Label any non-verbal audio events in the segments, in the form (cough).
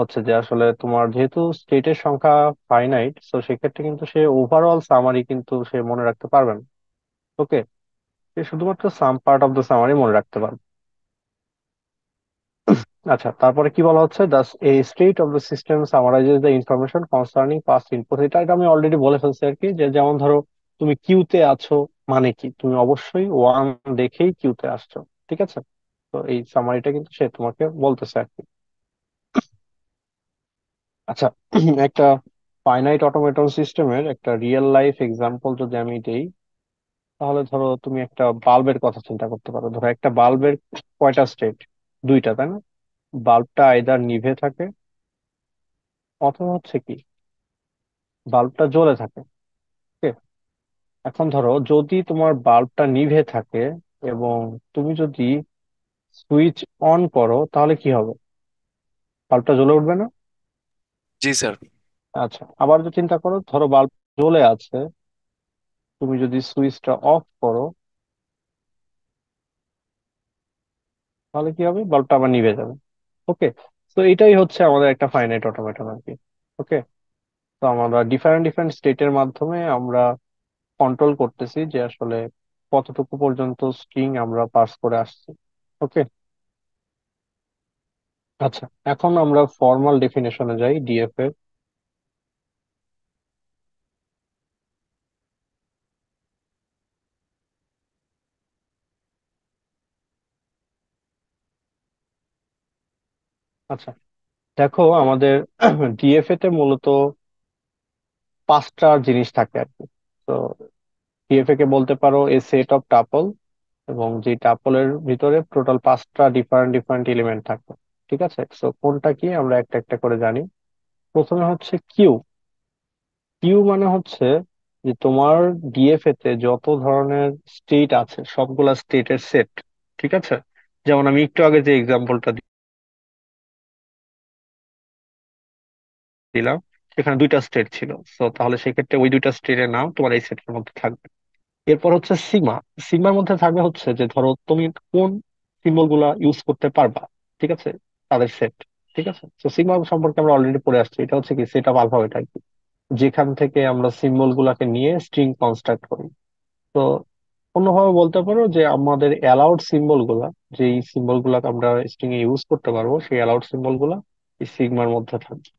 হচ্ছে যে আসলে তোমার যেহেতু স্টেটের সংখ্যা ফাইনাইট তো সেক্ষেত্রে কিন্তু সে ওভারঅল সামারি কিন্তু সে মনে রাখতে পারবে না ওকে সে শুধুমাত্র some part of the summary মনে রাখতে পারবে আচ্ছা তারপরে কি বলা হচ্ছে thus a state of the system summarizes the information concerning past input এটা এটা আমি অলরেডি বলে ফেলছি আর কি যে যেমন ধরো তুমি কিউতে আছো মানে কি তুমি অবশ্যই ওয়ান দেখেই কিউতে আসছো ঠিক আছে তো এই সামারিটা কিন্তু সে তোমাকে বলতেছে আর কি আচ্ছা (clears throat) একটা ফাইনাইট অটোমেটন সিস্টেমের একটা রিয়েল লাইফ এক্সাম্পল যদি আমি দেই তাহলে ধরো তুমি একটা বাল্বের কথা চিন্তা করতে পারো ধরো একটা বাল্বের কয়টা স্টেট দুইটা তাই না বাল্বটা আইদার নিভে থাকে অথবা হচ্ছে কি বাল্বটা জ্বলে থাকে এখন ধরো যদি তোমার বাল্বটা নিভে থাকে এবং তুমি যদি সুইচ অন করো তাহলে কি হবে বাল্বটা জ্বলে উঠবে না জি স্যার আচ্ছা আবার যদি চিন্তা করো ধরো বাল্ব জ্বলে আছে তুমি যদি সুইচটা অফ করো তাহলে কি হবে বাল্বটা আবার নিভে যাবে ওকে তো এটাই হচ্ছে আমাদের একটা ফাইনাইট অটোমেটন আর কি ওকে তো আমরা ডিফারেন্ট ডিফারেন্ট স্টেটের মাধ্যমে আমরা কন্ট্রোল করতেছি যে আসলে কতটুকু পর্যন্ত স্ট্রিং আমরা পাস করে আসছি ওকে আচ্ছা এখন আমরা ফর্মাল ডেফিনেশনে যাই ডিএফ এর আচ্ছা দেখো আমাদের ডিএফএ তে মূলত পাঁচটা জিনিস থাকে আর কি তো ডিএফএ কে বলতে পারো এ সেট অফ টাপল এবং যে টাপলের ভিতরে টোটাল পাঁচটা ডিফারেন্ট ডিফারেন্ট এলিমেন্ট থাকবে ঠিক আছে তো কোনটা কি আমরা একটা একটা করে জানি প্রথমে হচ্ছে কিউ কিউ মানে হচ্ছে যে তোমার ডিএফএ তে যত ধরনের স্টেট আছে সবগুলা স্টেটের সেট ঠিক আছে যেমন আমি একটু আগে যে এক্সাম্পলটা দিলাম সেখানে দুইটা স্টেট ছিল তো তাহলে সেক্ষেত্রে ওই দুইটা স্টেটের নাম তোমার এই সেটের মধ্যে থাকবে এরপর হচ্ছে সিমা সিমার মধ্যে থাকবে হচ্ছে যে ধরো তুমি কোন সিম্বল গুলা ইউজ করতে পারবা ঠিক আছে তাদের সেট ঠিক আছে তো সিগমা সম্পর্কে আমরা অলরেডি পড়ে আসছি এটা হচ্ছে কি সেট অফ আলফাবেট আর কি যেখান থেকে আমরা সিম্বল গুলাকে নিয়ে স্ট্রিং কনস্ট্রাক্ট করি তো অন্যভাবে বলতে পারো যে আমাদের অ্যালাউড সিম্বল গুলা যে সিম্বল গুলা আমরা স্ট্রিং এ ইউজ করতে পারবো সেই অ্যালাউড সিম্বল গুলা এই সিগমার মধ্যে থাকবে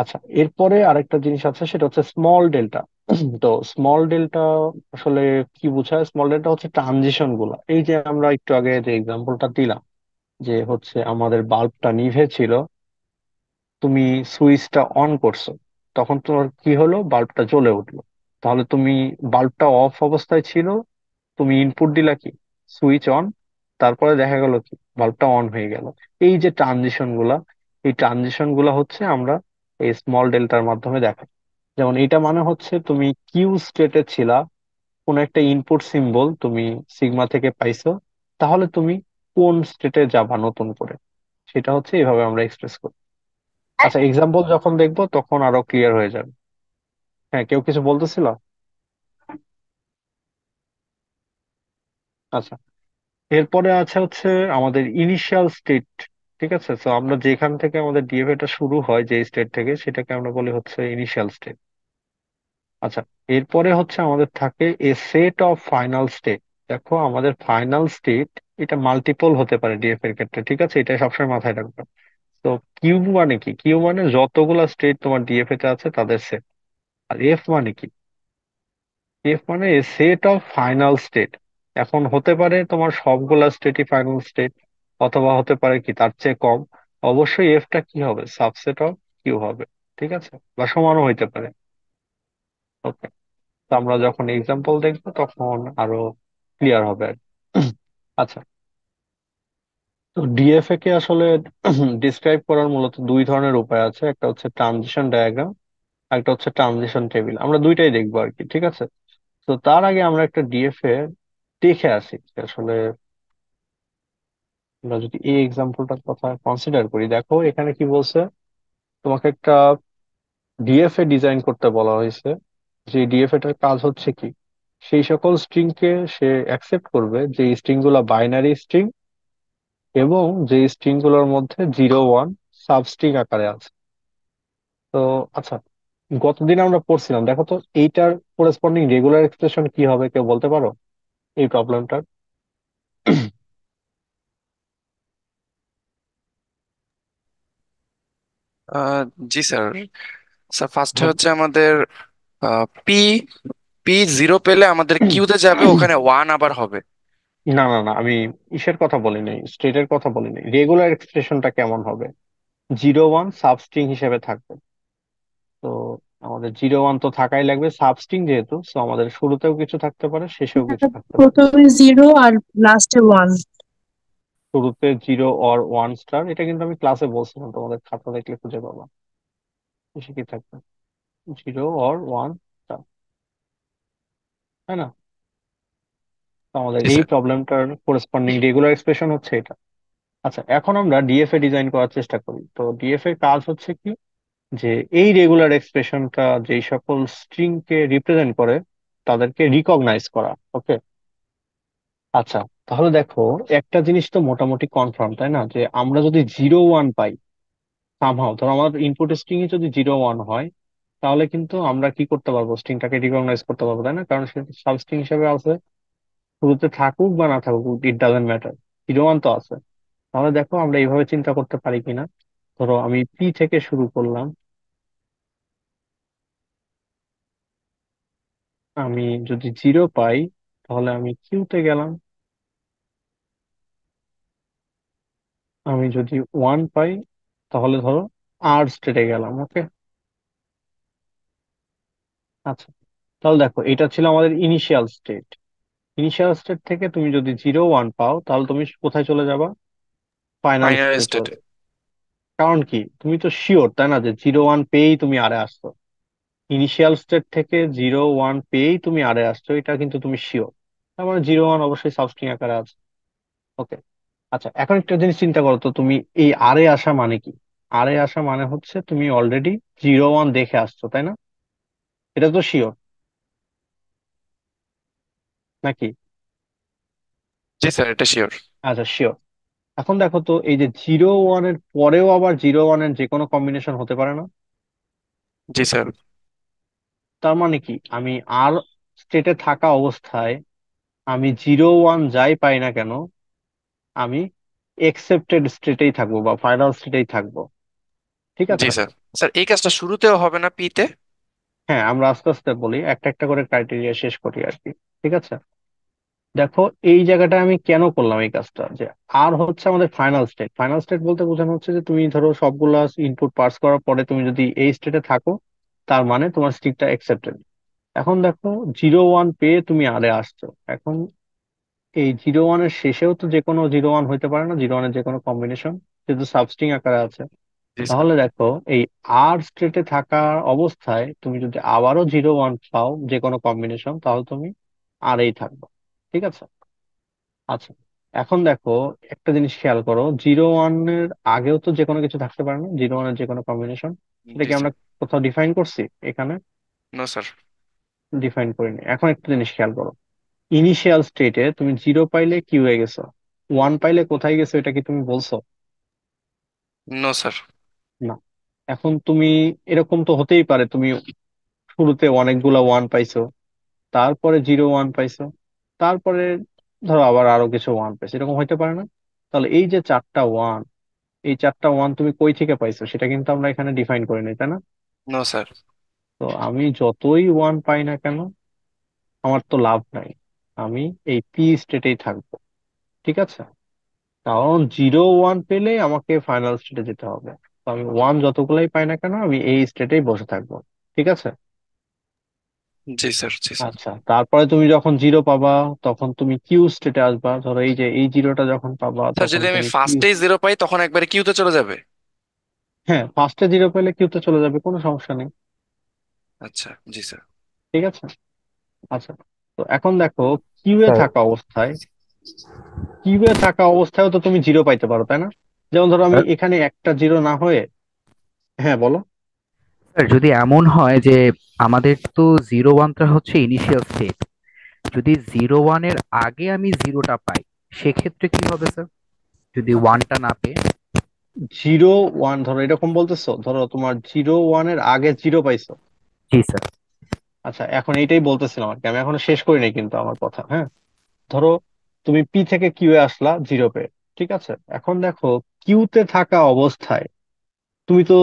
আচ্ছা এরপরে আরেকটা জিনিস আছে সেটা হচ্ছে স্মল ডেল্টা (clears throat) তো স্মল ডেল্টা আসলে কি বোঝায় স্মল ডেল্টা হচ্ছে ট্রানজিশন গুলা এই যে আমরা একটু আগে যে এক্সাম্পলটা দিলাম যে হচ্ছে আমাদের বাল্বটা নিভেছিল তুমি সুইচটা অন করছো তখন তোমার কি হলো বাল্বটা জ্বলে উঠলো তাহলে তুমি বাল্বটা অফ অবস্থায় ছিল তুমি ইনপুট দিলা কি সুইচ অন তারপরে দেখা গেল কি বাল্বটা অন হয়ে গেল এই যে ট্রানজিশন গুলা এই ট্রানজিশন গুলা হচ্ছে আমরা এই স্মল ডেল্টার মাধ্যমে দেখা যেমন এটা মানে হচ্ছে তুমি কিউ স্টেটে ছিলা কোন একটা ইনপুট সিম্বল তুমি সিগমা থেকে পাইছো তাহলে তুমি কোন স্টেটে যাবা নতুন করে সেটা হচ্ছে এভাবে আমরা এক্সপ্রেস করি আচ্ছা এক্সাম্পল যখন দেখবো তখন আরো ক্লিয়ার হয়ে যাবে হ্যাঁ কেউ কিছু বলতেছিল আচ্ছা এরপরে আছে হচ্ছে আমাদের ইনিশিয়াল স্টেট ঠিক আছে তো আমরা যেখান থেকে আমাদের ডিএফএটা শুরু হয় যে স্টেট থেকে সেটাকে আমরা বলি হচ্ছে ইনিশিয়াল স্টেট আচ্ছা এরপরে হচ্ছে আমাদের থাকে a set of final state দেখো আমাদের ফাইনাল স্টেট এটা মাল্টিপল হতে পারে ডিএফ এর ক্ষেত্রে ঠিক আছে এটা সবসময় মাথায় রাখবে তো কিউ মানে কি কিউ মানে যতগুলা স্টেট তোমার ডিএফ এ আছে তাদের সেট আর এফ মানে কি এফ মানে সেট অফ ফাইনাল স্টেট এখন হতে পারে তোমার সবগুলা স্টেটই ফাইনাল স্টেট অথবা হতে পারে কি তার চেয়ে কম অবশ্যই এফটা কি হবে সাবসেট অফ কিউ হবে ঠিক আছে বা সমানও হইতে পারে ওকে তো আমরা যখন এক্সাম্পল দেখবো তখন আরো ক্লিয়ার হবে আর আচ্ছা তো ডিএফএ কে আসলে ডিসক্রাইব (clears throat) করার মূলত দুই ধরনের উপায় আছে একটা হচ্ছে ট্রানজিশন ডায়াগ্রাম একটা হচ্ছে ট্রানজিশন টেবিল আমরা দুইটাই দেখবো আর কি ঠিক আছে তো তার আগে আমরা একটা ডিএফএ দেখে আসি আসলে আমরা যদি এই এক্সাম্পলটার কথা কনসিডার করি দেখো এখানে কি বলছে তোমাকে একটা ডিএফএ ডিজাইন করতে বলা হয়েছে যে ডিএফএ টার কাজ হচ্ছে কি সেই সকল স্ট্রিং কে সে অ্যাকসেপ্ট করবে যে স্ট্রিং গুলা বাইনারি স্ট্রিং এবং যে স্ট্রিং গুলোর মধ্যে জিরো ওয়ান সাবস্ট্রিং আকারে আছে তো আচ্ছা গতদিন আমরা পড়ছিলাম দেখো তো এইটার করেসপন্ডিং রেগুলার এক্সপ্রেশন কি হবে কেউ বলতে পারো এই প্রবলেমটার জি স্যার স্যার ফার্স্টে হচ্ছে আমাদের পি পি জিরো পেলে আমাদের কিউতে যাবে ওখানে ওয়ান আবার হবে না না না আমি ইসের কথা বলি নাই স্টেটের কথা বলি নাই রেগুলার এক্সপ্রেশনটা কেমন হবে জিরো ওয়ান সাবস্ট্রিং হিসেবে থাকবে তো আমাদের জিরো ওয়ান তো থাকাই লাগবে সাবস্ট্রিং যেহেতু তো আমাদের শুরুতেও কিছু থাকতে পারে শেষেও হ্যাঁ, কিছু থাকতে পারে প্রথমে জিরো আর লাস্টে ওয়ান শুরুতে জিরো অর ওয়ান স্টার এটা কিন্তু আমি ক্লাসে বলছিলাম তোমাদের খাতা দেখলে খুঁজে পাবা শেষে কি থাকবে জিরো অর ওয়ান স্টার তাই না আমাদের এই প্রবলেমটার করেসপন্ডিং রেগুলার এক্সপ্রেশন হচ্ছে এটা আচ্ছা এখন আমরা ডিএফএ ডিজাইন করার চেষ্টা করি তো ডিএফএ কাজ হচ্ছে কি যে এই রেগুলার এক্সপ্রেশনটা যেই সকল স্ট্রিং কে রিপ্রেজেন্ট করে তাদেরকে রিকগনাইজ করা ওকে আচ্ছা তাহলে দেখো একটা জিনিস তো মোটামুটি কনফার্ম তাই না যে আমরা যদি জিরো ওয়ান পাই সামহাও ধরো আমার ইনপুট স্ট্রিং এ যদি জিরো ওয়ান হয় তাহলে কিন্তু আমরা কি করতে পারবো স্ট্রিংটাকে রিকগনাইজ করতে পারবো তাই না কারণ সেটা স্ট্রিং হিসেবে আছে শুরুতে থাকুক বা না থাকুক ইট ডাজেন্ট ম্যাটার হিরোয়ান তো আছে তাহলে দেখো আমরা এইভাবে চিন্তা করতে পারি কিনা ধরো আমি পি থেকে শুরু করলাম আমি যদি জিরো পাই তাহলে আমি কিউতে গেলাম আমি যদি ওয়ান পাই তাহলে ধরো আর স্টেটে গেলাম ওকে আচ্ছা তাহলে দেখো এটা ছিল আমাদের ইনিশিয়াল স্টেট ইনিশিয়াল স্টেট থেকে তুমি যদি জিরো ওয়ান পাও তাহলে তুমি কোথায় চলে যাবা ফাইনাল ফাইনাল কারণ কি তুমি তো শিওর তাই না যে জিরো ওয়ান পেয়েই তুমি আরে আসছো ইনিশিয়াল স্টেট থেকে জিরো ওয়ান পেয়েই তুমি আরে আসছো এটা কিন্তু তুমি শিওর তার মানে জিরো ওয়ান অবশ্যই সাবস্ট্রিং আকারে আছে ওকে আচ্ছা এখন একটা জিনিস চিন্তা করো তো তুমি এই আরে আসা মানে কি আরে আসা মানে হচ্ছে তুমি অলরেডি জিরো ওয়ান দেখে আসছো তাই না এটা তো শিওর নাকি জি স্যার এটা শিওর আচ্ছা শিওর এখন দেখো তো এই যে জিরো ওয়ান এর পরেও আবার জিরো এর যে কোনো কম্বিনেশন হতে পারে না জি স্যার তার মানে কি আমি আর স্টেটে থাকা অবস্থায় আমি জিরো ওয়ান যাই পাই না কেন আমি একসেপ্টেড স্টেটেই থাকবো বা ফাইনাল স্টেটেই থাকবো ঠিক জি আছে স্যার স্যার এই কাজটা শুরুতেও হবে না পিতে হ্যাঁ আমরা আস্তে আস্তে বলি একটা একটা করে ক্রাইটেরিয়া শেষ করি আর কি ঠিক আছে দেখো এই জায়গাটা আমি কেন করলাম এই কাজটা যে আর হচ্ছে আমাদের ফাইনাল স্টেট ফাইনাল স্টেট বলতে বোঝানো হচ্ছে যে তুমি ধরো সবগুলো ইনপুট পাস করার পরে তুমি যদি এই স্টেটে থাকো তার মানে তোমার স্টিকটা অ্যাকসেপ্টেড এখন দেখো জিরো ওয়ান পেয়ে তুমি আরে আসছো এখন এই জিরো ওয়ানের শেষেও তো যে কোনো জিরো ওয়ান হইতে পারে না জিরো ওয়ানের যে কোনো কম্বিনেশন যেহেতু সাবস্ট্রিং আকারে আছে তাহলে দেখো এই আর স্টেটে থাকা অবস্থায় তুমি যদি আবারও জিরো ওয়ান পাও যে কোনো কম্বিনেশন তাহলে তুমি আরেই থাকবে ঠিক আছে আচ্ছা এখন দেখো একটা জিনিস খেয়াল করো জিরো ওয়ান এর আগেও তো যে কোনো কিছু থাকতে পারে না জিরো ওয়ান যে কোনো কম্বিনেশন সেটা কি আমরা কোথাও ডিফাইন করছি এখানে না স্যার ডিফাইন করিনি এখন একটা জিনিস খেয়াল করো ইনিশিয়াল স্টেটে তুমি জিরো পাইলে কি হয়ে গেছো ওয়ান পাইলে কোথায় গেছো এটা কি তুমি বলছো না স্যার না এখন তুমি এরকম তো হতেই পারে তুমি শুরুতে অনেকগুলা ওয়ান পাইছো তারপরে জিরো ওয়ান পাইছো তারপরে ধরো আবার আরো কিছু ওয়ান পেয়েছে এরকম হইতে পারে না তাহলে এই যে চারটা ওয়ান এই চারটা ওয়ান তুমি কই থেকে পাইছো সেটা কিন্তু আমরা এখানে ডিফাইন করে নিই তাই না নো স্যার তো আমি যতই ওয়ান পাই না কেন আমার তো লাভ নাই আমি এই পি স্টেটেই থাকবো ঠিক আছে কারণ জিরো ওয়ান পেলে আমাকে ফাইনাল স্টেটে যেতে হবে তো আমি ওয়ান যতগুলাই পাই না কেন আমি এই স্টেটেই বসে থাকবো ঠিক আছে জি স্যার জি স্যার আচ্ছা তারপরে তুমি যখন জিরো পাবা তখন তুমি কিউ স্টেটে আসবা ধরো এই যে এই জিরোটা যখন পাবা স্যার তখন যদি আমি তুমি কিউ জিরো পাই তখন একবারে কিউতে চলে যাবে হ্যাঁ ফার্স্টে জিরো পেলে কিউতে চলে যাবে কোনো সমস্যা নেই আচ্ছা জি স্যার ঠিক আছে আচ্ছা তো এখন দেখো কিউ এ থাকা অবস্থায় কিউ এ থাকা অবস্থায় তো তুমি জিরো পাইতে পারো তাই না যেমন ধরো আমি এখানে একটা জিরো না হয়ে হ্যাঁ বলো স্যার যদি এমন হয় যে আমাদের তো জিরো ওয়ানটা হচ্ছে ইনিশিয়াল স্টেট যদি জিরো ওয়ানের আগে আমি জিরোটা পাই সেক্ষেত্রে কি হবে স্যার যদি ওয়ানটা না পেয়ে জিরো ওয়ান ধরো এরকম বলতেছো ধরো তোমার জিরো ওয়ানের আগে জিরো পাইছো জি স্যার আচ্ছা এখন এইটাই বলতেছিলাম আর কি আমি এখনো শেষ করি নাই কিন্তু আমার কথা হ্যাঁ ধরো তুমি পি থেকে কিউ এ আসলা জিরো পে ঠিক আছে এখন দেখো কিউতে থাকা অবস্থায় তুমি তো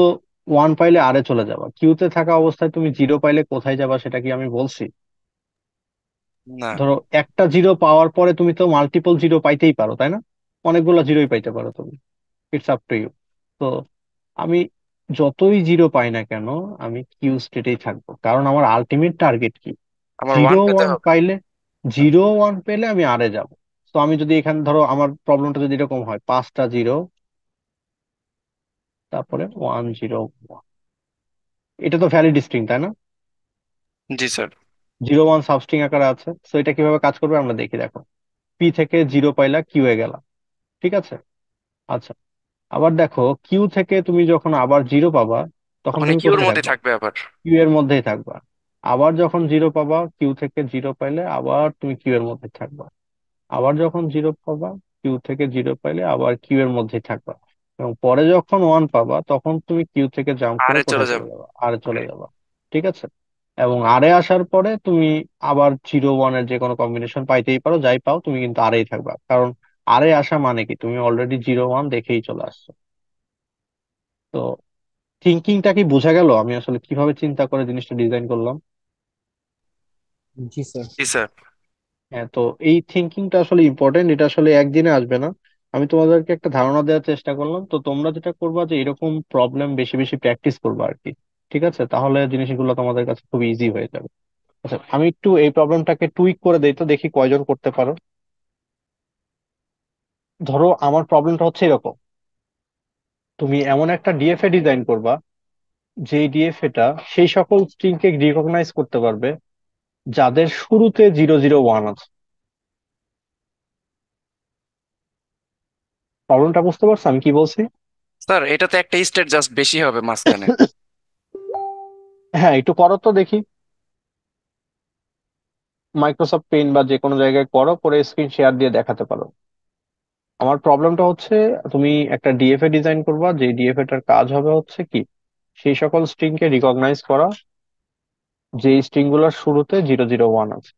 ওয়ান পাইলে আরে চলে যাবা কিউতে থাকা অবস্থায় তুমি জিরো পাইলে কোথায় যাবা সেটা কি আমি বলছি না ধরো একটা জিরো পাওয়ার পরে তুমি তো মাল্টিপল জিরো পাইতেই পারো তাই না অনেকগুলো জিরোই পাইতে পারো তুমি ইটস আপ টু ইউ তো আমি যতই জিরো পাই না কেন আমি কিউ স্টেটেই থাকবো কারণ আমার আলটিমেট টার্গেট কি আমার জিরো ওয়ান পেতে ওয়ান হবে পাইলে জিরো ওয়ান পেলে আমি আরে যাব তো আমি যদি এখানে ধরো আমার প্রবলেমটা যদি এরকম হয় পাঁচটা জিরো তারপরে ওয়ান জিরো ওয়ান এটা তো ভ্যালিড স্ট্রিং তাই না জি স্যার জিরো ওয়ান সাবস্ট্রিং আকারে আছে সো এটা কিভাবে কাজ করবে আমরা দেখি দেখো পি থেকে জিরো পাইলা কিউ এ গেলা ঠিক আছে আচ্ছা আবার দেখো কিউ থেকে তুমি যখন আবার জিরো পাবা তখন মানে তুমি কিউর কোথায় মধ্যে থাকবা থাকবে আবার কিউ এর মধ্যেই থাকবা আবার যখন জিরো পাবা কিউ থেকে জিরো পাইলে আবার তুমি কিউ এর মধ্যে থাকবা আবার যখন জিরো পাবা কিউ থেকে জিরো পাইলে আবার কিউ এর মধ্যেই থাকবা এবং পরে যখন ওয়ান পাবা তখন তুমি কিউ থেকে জাম্প করে আরে চলে কোথায় যাবে চলে যাবা আরে চলে যাবা ঠিক আছে এবং আরে আসার পরে তুমি আবার জিরো ওয়ান এর যে কোনো কম্বিনেশন পাইতেই পারো যাই পাও তুমি কিন্তু আরেই থাকবা কারণ আরে আসা মানে কি তুমি অলরেডি জিরো ওয়ান দেখেই চলে আসছো তো থিঙ্কিংটা কি বোঝা গেল আমি আসলে কিভাবে চিন্তা করে জিনিসটা ডিজাইন করলাম জি স্যার জি স্যার হ্যাঁ তো এই থিঙ্কিংটা আসলে ইম্পর্টেন্ট এটা আসলে একদিনে আসবে না আমি তোমাদেরকে একটা ধারণা দেওয়ার চেষ্টা করলাম তো তোমরা যেটা করবা যে এরকম প্রবলেম বেশি বেশি প্র্যাকটিস করবা আর কি ঠিক আছে তাহলে জিনিসগুলো তোমাদের কাছে খুব ইজি হয়ে যাবে আচ্ছা আমি একটু এই প্রবলেমটাকে টুইক করে দেই তো দেখি কয়জন করতে পারো ধরো আমার প্রবলেমটা হচ্ছে এরকম তুমি এমন একটা ডিএফএ ডিজাইন করবা যে টা সেই সকল কে রিকগনাইজ করতে পারবে যাদের শুরুতে জিরো জিরো ওয়ান আছে প্রবলেমটা বুঝতে পারছো আমি কি বলছি স্যার এটাতে একটা স্টেট জাস্ট বেশি হবে মাঝখানে (laughs) হ্যাঁ একটু করো তো দেখি মাইক্রোসফট পেন বা যে কোনো জায়গায় করো পরে স্ক্রিন শেয়ার দিয়ে দেখাতে পারো আমার প্রবলেমটা হচ্ছে তুমি একটা ডিএফএ ডিজাইন করবা যে ডিএফএ টার কাজ হবে হচ্ছে কি সেই সকল স্ট্রিং কে রিকগনাইজ করা যে গুলোর শুরুতে জিরো জিরো ওয়ান আছে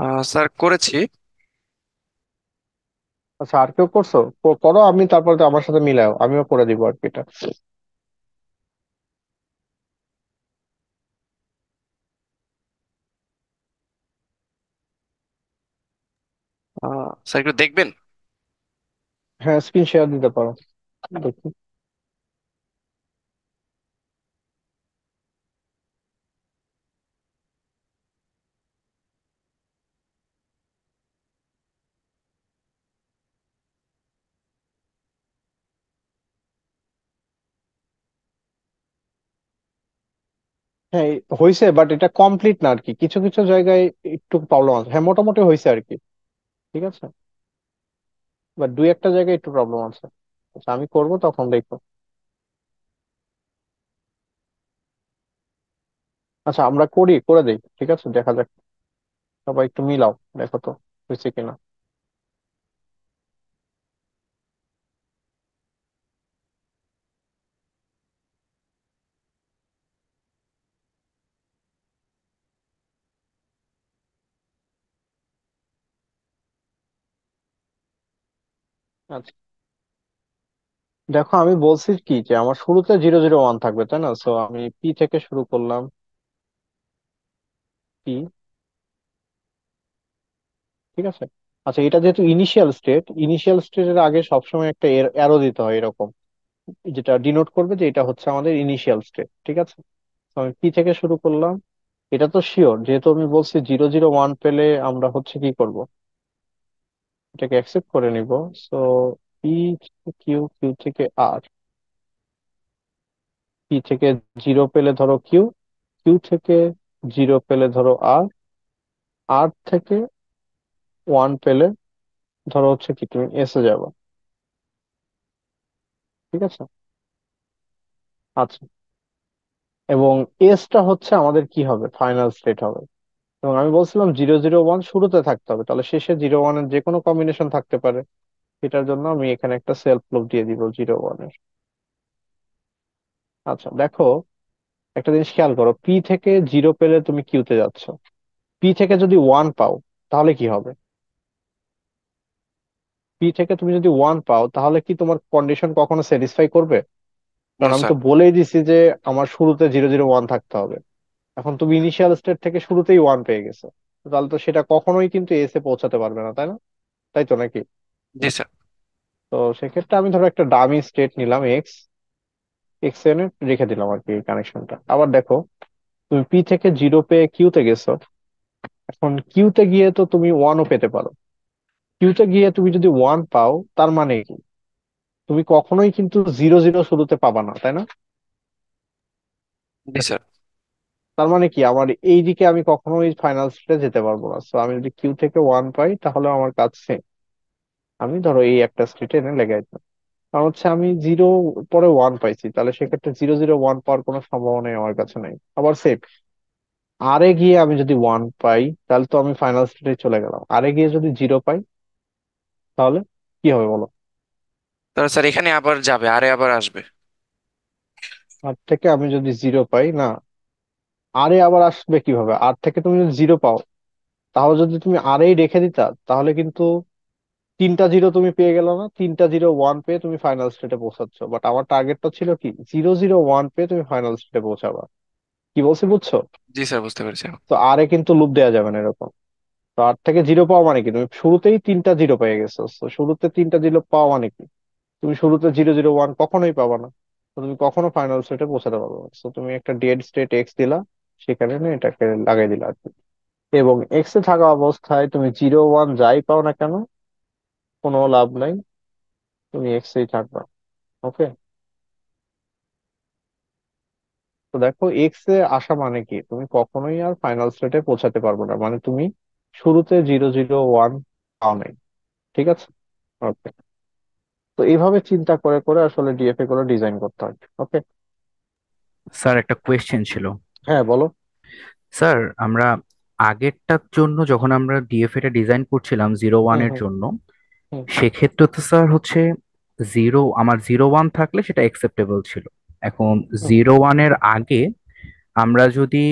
আহ স্যার করেছি আচ্ছা আর কেউ করছো করো আমি তারপরে তো আমার সাথে মিলাও আমিও করে দিব আর কি এটা আহ স্যার একটু দেখবেন হ্যাঁ স্ক্রিন শেয়ার দিতে পারো দেখি হ্যাঁ এই বাট এটা কমপ্লিট না আর কি কিছু কিছু জায়গায় একটু প্রবলেম আছে হ্যাঁ মোটামুটি হয়েছে আর কি ঠিক আছে বাট দুই একটা জায়গায় একটু প্রবলেম আছে আচ্ছা আমি করব তখন দেখবো আচ্ছা আমরা করি করে দেই ঠিক আছে দেখা যাক সবাই একটু মিলাও দেখো তো হয়েছে কিনা আচ্ছা দেখো আমি বলছি কি যে আমার শুরুতে জিরো জিরো ওয়ান থাকবে তাই না তো আমি পি থেকে শুরু করলাম পি ঠিক আছে আচ্ছা এটা যেহেতু ইনিশিয়াল স্টেট ইনিশিয়াল স্টেটের আগে সবসময় একটা অ্যারো দিতে হয় এরকম যেটা ডিনোট করবে যে এটা হচ্ছে আমাদের ইনিশিয়াল স্টেট ঠিক আছে তো আমি পি থেকে শুরু করলাম এটা তো শিওর যেহেতু আমি বলছি জিরো জিরো ওয়ান পেলে আমরা হচ্ছে কি করব এটাকে অ্যাকসেপ্ট করে নিব সো পি কিউ কিউ থেকে আর পি থেকে জিরো পেলে ধরো কিউ কিউ থেকে জিরো পেলে ধরো আর আর থেকে ওয়ান পেলে ধরো হচ্ছে কি তুমি এসে যাবো ঠিক আছে আচ্ছা এবং এসটা হচ্ছে আমাদের কি হবে ফাইনাল স্টেট হবে এবং আমি বলছিলাম জিরো জিরো ওয়ান শুরুতে থাকতে হবে তাহলে শেষে জিরো এর যে কোনো কম্বিনেশন থাকতে পারে সেটার জন্য আমি এখানে একটা সেলফ লুপ দিয়ে দিব জিরো ওয়ান এর আচ্ছা দেখো একটা জিনিস খেয়াল করো পি থেকে জিরো পেলে তুমি কিউতে যাচ্ছ পি থেকে যদি ওয়ান পাও তাহলে কি হবে পি থেকে তুমি যদি ওয়ান পাও তাহলে কি তোমার কন্ডিশন কখনো স্যাটিসফাই করবে কারণ আমি তো বলেই দিছি যে আমার শুরুতে জিরো জিরো ওয়ান থাকতে হবে এখন তুমি ইনিশিয়াল স্টেট থেকে শুরুতেই ওয়ান পেয়ে গেছো তাহলে তো সেটা কখনোই কিন্তু এসে পৌঁছাতে পারবে না তাই না তাই তো নাকি জি স্যার তো সেক্ষেত্রে আমি ধরো একটা ডামি স্টেট নিলাম এক্স এক্স এনে রেখে দিলাম আর কি এই কানেকশনটা আবার দেখো তুমি পি থেকে জিরো পেয়ে কিউতে গেছো এখন কিউতে গিয়ে তো তুমি ওয়ানও পেতে পারো কিউতে গিয়ে তুমি যদি ওয়ান পাও তার মানে কি তুমি কখনোই কিন্তু জিরো জিরো শুরুতে পাবা না তাই না জি স্যার তার মানে কি আমার এই দিকে আমি কখনো এই ফাইনাল স্টেটে যেতে পারবো না সো আমি যদি কিউ থেকে ওয়ান পাই তাহলে আমার কাজ সেম আমি ধরো এই একটা স্টেটে এনে লেগে যেতাম কারণ হচ্ছে আমি জিরো পরে ওয়ান পাইছি তাহলে সেক্ষেত্রে জিরো জিরো ওয়ান পাওয়ার কোনো সম্ভাবনাই আমার কাছে নাই আবার সেফ আরে গিয়ে আমি যদি ওয়ান পাই তাহলে তো আমি ফাইনাল স্টেটে চলে গেলাম আরে গিয়ে যদি জিরো পাই তাহলে কি হবে বলো তাহলে স্যার এখানে আবার যাবে আরে আবার আসবে আর থেকে আমি যদি জিরো পাই না আরে আবার আসবে কিভাবে আর থেকে তুমি যদি জিরো পাও তাহলে যদি তুমি আরেই রেখে দিতা তাহলে কিন্তু তিনটা জিরো তুমি পেয়ে গেল না তিনটা জিরো ওয়ান পেয়ে তুমি ফাইনাল স্টেটে পৌঁছাচ্ছ বাট আমার টার্গেটটা ছিল কি জিরো জিরো ওয়ান পেয়ে তুমি ফাইনাল স্টেটে পৌঁছাবা কি বলছি বুঝছো জি স্যার বুঝতে পেরেছি তো আরে কিন্তু লুপ দেওয়া যাবে না এরকম তো আট থেকে জিরো পাওয়া মানে কি তুমি শুরুতেই তিনটা জিরো পেয়ে গেছো তো শুরুতে তিনটা জিরো পাওয়া মানে কি তুমি শুরুতে জিরো জিরো ওয়ান কখনোই পাবা না তো তুমি কখনো ফাইনাল স্টেটে পৌঁছাতে পারবে না তো তুমি একটা ডেড স্টেট এক্স দিলা সে কারণে এটাকে লাগাই দিলে আর কি এবং এক্স থাকা অবস্থায় তুমি জিরো ওয়ান যাই পাও না কেন কোনো লাভ নাই তুমি এক্স থাকবা ওকে তো দেখো এক্স আসা মানে কি তুমি কখনোই আর ফাইনাল স্টেটে পৌঁছাতে পারবে না মানে তুমি শুরুতে জিরো জিরো ওয়ান পাও নাই ঠিক আছে ওকে তো এইভাবে চিন্তা করে করে আসলে ডিএফএ গুলো ডিজাইন করতে হয় ওকে স্যার একটা কোয়েশ্চেন ছিল হ্যাঁ বলো স্যার আমরা আগেরটার জন্য যখন আমরা ডিএফএ টা ডিজাইন করছিলাম জিরো ওয়ান হুম এর হুম জন্য সেক্ষেত্রে তো স্যার হচ্ছে জিরো আমার জিরো ওয়ান থাকলে সেটা অ্যাকসেপ্টেবল ছিল এখন জিরো ওয়ান এর আগে আমরা যদি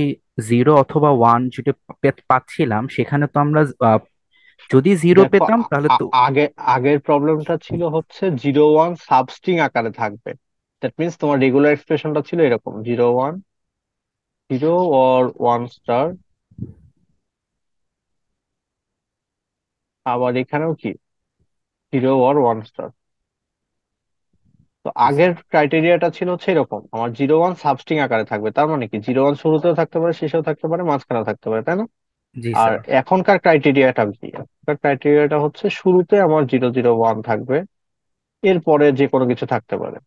জিরো অথবা ওয়ান যেটা পে- পাচ্ছিলাম সেখানে তো আমরা আহ, যদি জিরো দেখো পেতাম তাহলে তো আগে আগের প্রবলেমটা ছিল হচ্ছে জিরো ওয়ান সাবস্ট্রিং আকারে থাকবে দ্যাট মিন্স তোমার রেগুলার এক্সপ্রেশনটা ছিল এরকম zero one zero or one star আবার এখানেও কি জিরো অর ওয়ান স্টার তো আগের ক্রাইটেরিয়াটা ছিল হচ্ছে এরকম আমার জিরো ওয়ান সাবস্ট্রিং আকারে থাকবে তার মানে কি জিরো ওয়ান শুরুতেও থাকতে পারে শেষেও থাকতে পারে মাঝখানেও থাকতে পারে তাই না আর এখনকার ক্রাইটেরিয়াটা কি এখনকার ক্রাইটেরিয়াটা হচ্ছে শুরুতে আমার জিরো জিরো ওয়ান থাকবে এরপরে যে কোনো কিছু থাকতে পারে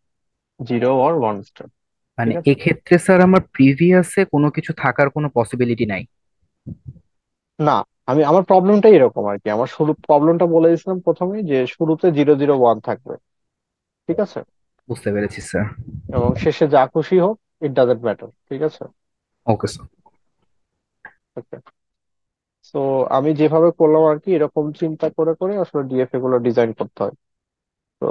জিরো আর ওয়ান স্টার মানে ঠিক আছে এক্ষেত্রে স্যার আমার প্রিভিয়াসে কোনো কিছু থাকার কোনো পসিবিলিটি নাই না আমি আমার প্রবলেমটাই এরকম আর কি আমার শুরু প্রবলেমটা বলে দিয়েছিলাম প্রথমেই যে শুরুতে জিরো জিরো ওয়ান থাকবে ঠিক আছে বুঝতে পেরেছি স্যার এবং শেষে যা খুশি হোক ইট ডাজেন্ট ম্যাটার ঠিক আছে ওকে স্যার ওকে তো আমি যেভাবে করলাম আর কি এরকম চিন্তা করে করে আসলে ডিএফএ গুলো ডিজাইন করতে হয় তো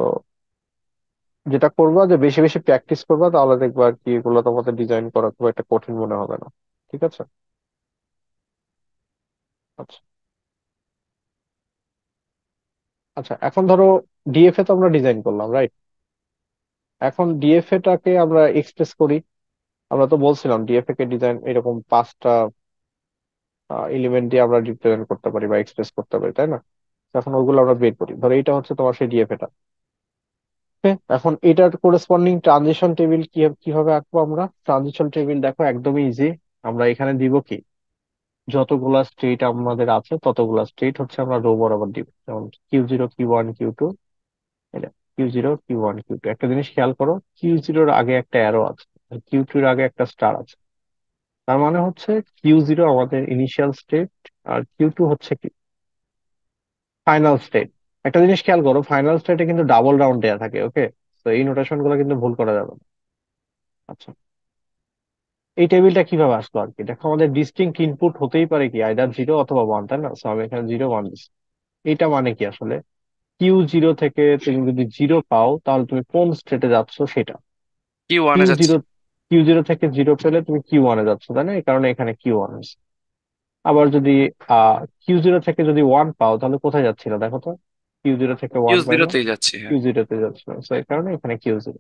যেটা করবা যে বেশি বেশি প্র্যাকটিস করবা তাহলে দেখবা আর কি এগুলো তোমাদের ডিজাইন করা খুব একটা কঠিন মনে হবে না ঠিক আছে আচ্ছা আচ্ছা এখন ধরো ডিএফএ তো আমরা ডিজাইন করলাম রাইট এখন ডিএফএ টাকে আমরা এক্সপ্রেস করি আমরা তো বলছিলাম ডিএফএ কে ডিজাইন এরকম পাঁচটা এলিমেন্ট দিয়ে আমরা রিপ্রেজেন্ট করতে পারি বা এক্সপ্রেস করতে পারি তাই না এখন ওগুলো আমরা বের করি ধরো এটা হচ্ছে তোমার সেই ডিএফএ টা হ্যাঁ, এখন এটার কোরেসপন্ডিং ট্রানজিশন টেবিল কি কিভাবে আঁকবো আমরা ট্রানজিশন টেবিল দেখো একদমই ইজি আমরা এখানে দিব কি যতগুলা স্টেট আমাদের আছে ততগুলা স্টেট হচ্ছে আমরা রো বরাবর দিব যেমন Q zero Q one Q two Q zero Q one Q two একটা জিনিস খেয়াল করো কিউ জিরোর আগে একটা অ্যারো আছে কিউ টু এর আগে একটা স্টার আছে তার মানে হচ্ছে কিউ জিরো আমাদের ইনিশিয়াল স্টেট আর কিউ টু হচ্ছে কি ফাইনাল স্টেট একটা জিনিস খেয়াল করো ফাইনাল স্টেটে কিন্তু ডাবল রাউন্ড দেওয়া থাকে ওকে তো এই নোটেশন গুলো কিন্তু ভুল করা যাবে না আচ্ছা এই টেবিলটা কিভাবে আসলো আর কি দেখো আমাদের ডিস্টিংক্ট ইনপুট হতেই পারে কি আইদার জিরো অথবা ওয়ান তাই না সো আমি এখানে জিরো ওয়ান দিচ্ছি এটা মানে কি আসলে কিউ জিরো থেকে তুমি যদি জিরো পাও তাহলে তুমি কোন স্টেটে যাচ্ছ সেটা কিউ ওয়ানে কিউ জিরো কিউ জিরো থেকে জিরো পেলে তুমি কিউ ওয়ানে যাচ্ছ তাই না এই কারণে এখানে কিউ ওয়ান আবার যদি কিউ জিরো থেকে যদি ওয়ান পাও তাহলে কোথায় যাচ্ছিল দেখো তো কিউ0 থেকে ওয়ান কিউ0 তেই যাচ্ছে হ্যাঁ। কিউ0 যাচ্ছে সো এই কারণে এখানে কিউ0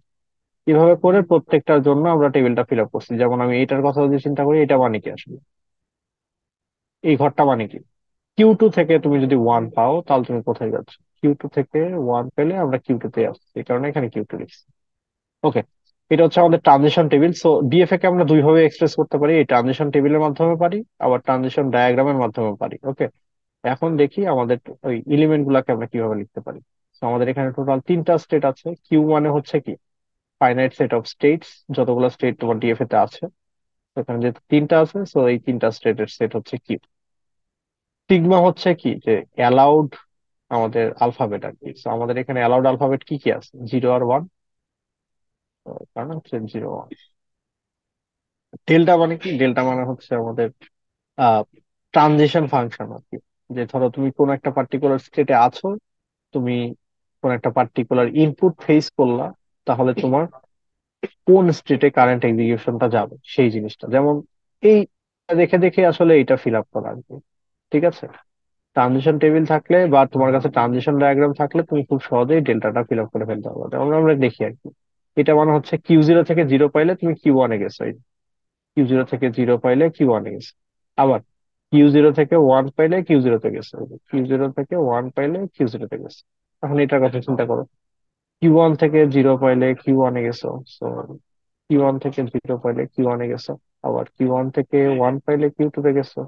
এভাবে করে প্রত্যেকটার জন্য আমরা টেবিলটা ফিল আপ করছি যেমন আমি এটার কথা যদি চিন্তা করি এটা মানে কি আসলে এই ঘরটা মানে কি কিউ টু থেকে তুমি যদি ওয়ান পাও তাহলে তুমি কোথায় যাচ্ছ কিউ টু থেকে ওয়ান পেলে আমরা কিউ টু তে আসছি এই কারণে এখানে কিউ টু লিখছি ওকে এটা হচ্ছে আমাদের ট্রানজিশন টেবিল সো ডিএফএ কে আমরা দুইভাবে এক্সপ্রেস করতে পারি এই ট্রানজিশন টেবিলের মাধ্যমে পারি আবার ট্রানজিশন ডায়াগ্রামের মাধ্যমে পারি ওকে এখন দেখি আমাদের ওই এলিমেন্ট গুলাকে আমরা কিভাবে লিখতে পারি আমাদের এখানে টোটাল তিনটা স্টেট আছে কিউ মানে হচ্ছে কি ফাইনাইট সেট অফ স্টেটস যতগুলো স্টেট তোমার ডিএফএ তে আছে এখানে যে তিনটা আছে সো এই তিনটা স্টেটের সেট হচ্ছে কিউ সিগমা হচ্ছে কি যে অ্যালাউড আমাদের আলফাবেট আর কি সো আমাদের এখানে অ্যালাউড আলফাবেট কি কি আছে জিরো আর ওয়ান কারণ হচ্ছে জিরো ওয়ান ডেল্টা মানে কি ডেল্টা মানে হচ্ছে আমাদের ট্রানজিশন ফাংশন আর কি যে ধরো তুমি কোন একটা পার্টিকুলার স্টেটে আছো তুমি কোন একটা পার্টিকুলার ইনপুট ফেস করলা তাহলে তোমার কোন স্টেটে কারেন্ট এক্সিকিউশনটা যাবে সেই জিনিসটা যেমন এই দেখে দেখে আসলে এটা ফিল আপ করা আরকি ঠিক আছে ট্রানজিশন টেবিল থাকলে বা তোমার কাছে ট্রানজিশন ডায়াগ্রাম থাকলে তুমি খুব সহজেই ডেল্টাটা ফিল আপ করে ফেলতে পারবে যেমন আমরা দেখি আর কি এটা মানে হচ্ছে কিউ জিরো থেকে জিরো পাইলে তুমি কিউ ওয়ানে গেছো কিউ জিরো থেকে জিরো পাইলে কিউ ওয়ানে গেছো আবার কিউ জিরো থেকে ওয়ান পাইলে কিউ জিরোতে গেছে কিউ জিরো থেকে ওয়ান পাইলে কিউ জিরোতে গেছে এখন এটার কথা চিন্তা করো কিউ ওয়ান থেকে জিরো পাইলে কিউ ওয়ানে গেছো সো কিউ ওয়ান থেকে জিরো পাইলে কিউ ওয়ানে গেছো আবার কিউ ওয়ান থেকে ওয়ান পাইলে কিউ টু তে গেছো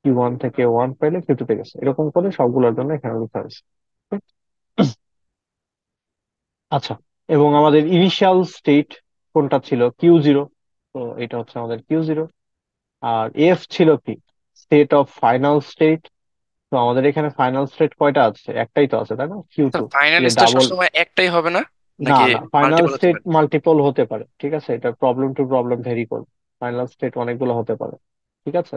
কিউ ওয়ান থেকে ওয়ান পাইলে কিউ টু তে গেছো এরকম করে সবগুলোর জন্য এখানে লিখা হয়েছে আচ্ছা এবং আমাদের ইনিশিয়াল স্টেট কোনটা ছিল কিউ জিরো তো এটা হচ্ছে আমাদের কিউ জিরো আর এফ ছিল কি স্টেট অফ ফাইনাল স্টেট তো আমাদের এখানে ফাইনাল স্টেট কয়টা আছে একটাই তো আছে তাই না কিউ টু ফাইনাল স্টেট সবসময় একটাই হবে না না না ফাইনাল স্টেট মাল্টিপল হতে পারে ঠিক আছে এটা প্রবলেম টু প্রবলেম ভেরি করবে ফাইনাল স্টেট অনেকগুলো হতে পারে ঠিক আছে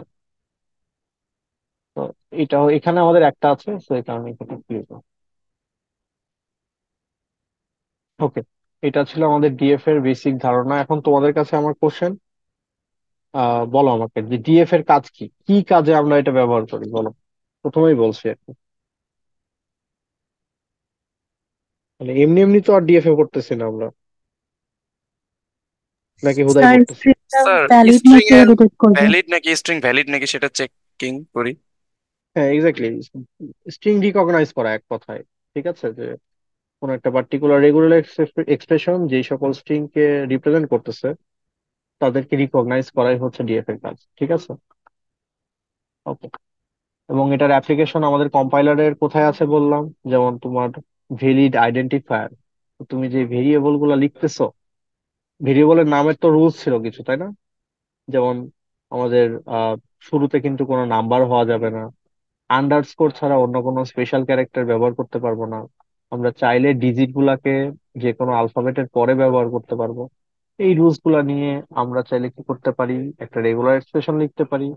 তো এটা এখানে আমাদের একটা আছে তো এই কারণে এটা ওকে এটা ছিল আমাদের ডিএফ এর বেসিক ধারণা এখন তোমাদের কাছে আমার কোশ্চেন আহ বলো আমাকে যে ডিএফ এর কাজ কি কি কাজে আমরা এটা ব্যবহার করি বলো প্রথমেই বলছি আর কি। মানে এমনি এমনি তো আর ডিএফএ করতেছি না আমরা নাকি হুদাই করতেছি ভ্যালিড স্ট্রিং নাকি ভ্যালিড নাকি স্ট্রিং ভ্যালিড নাকি সেটা চেকিং করি হ্যাঁ এক্স্যাক্টলি স্ট্রিং রিকগনাইজ করা এক কথায় ঠিক আছে যে কোন একটা পার্টিকুলার রেগুলার এক্সপ্রেশন যেই সকল স্ট্রিং কে রিপ্রেজেন্ট করতেছে তাদেরকে রিকগনাইজ করাই হচ্ছে ডিএফ এর কাজ ঠিক আছে ওকে এবং এটার অ্যাপ্লিকেশন আমাদের কম্পাইলারের কোথায় আছে বললাম যেমন তোমার ভ্যালিড আইডেন্টিফায়ার তুমি যে ভেরিয়েবল গুলা লিখতেছো ভেরিয়েবলের নামের তো রুলস ছিল কিছু তাই না যেমন আমাদের শুরুতে কিন্তু কোনো নাম্বার হওয়া যাবে না আন্ডারস্কোর ছাড়া অন্য কোনো স্পেশাল ক্যারেক্টার ব্যবহার করতে পারবো না আমরা চাইলে ডিজিট গুলাকে যে কোনো আলফাবেটের পরে ব্যবহার করতে পারবো এই রুলস গুলা নিয়ে আমরা চাইলে কি করতে পারি একটা রেগুলার এক্সপ্রেশন লিখতে পারি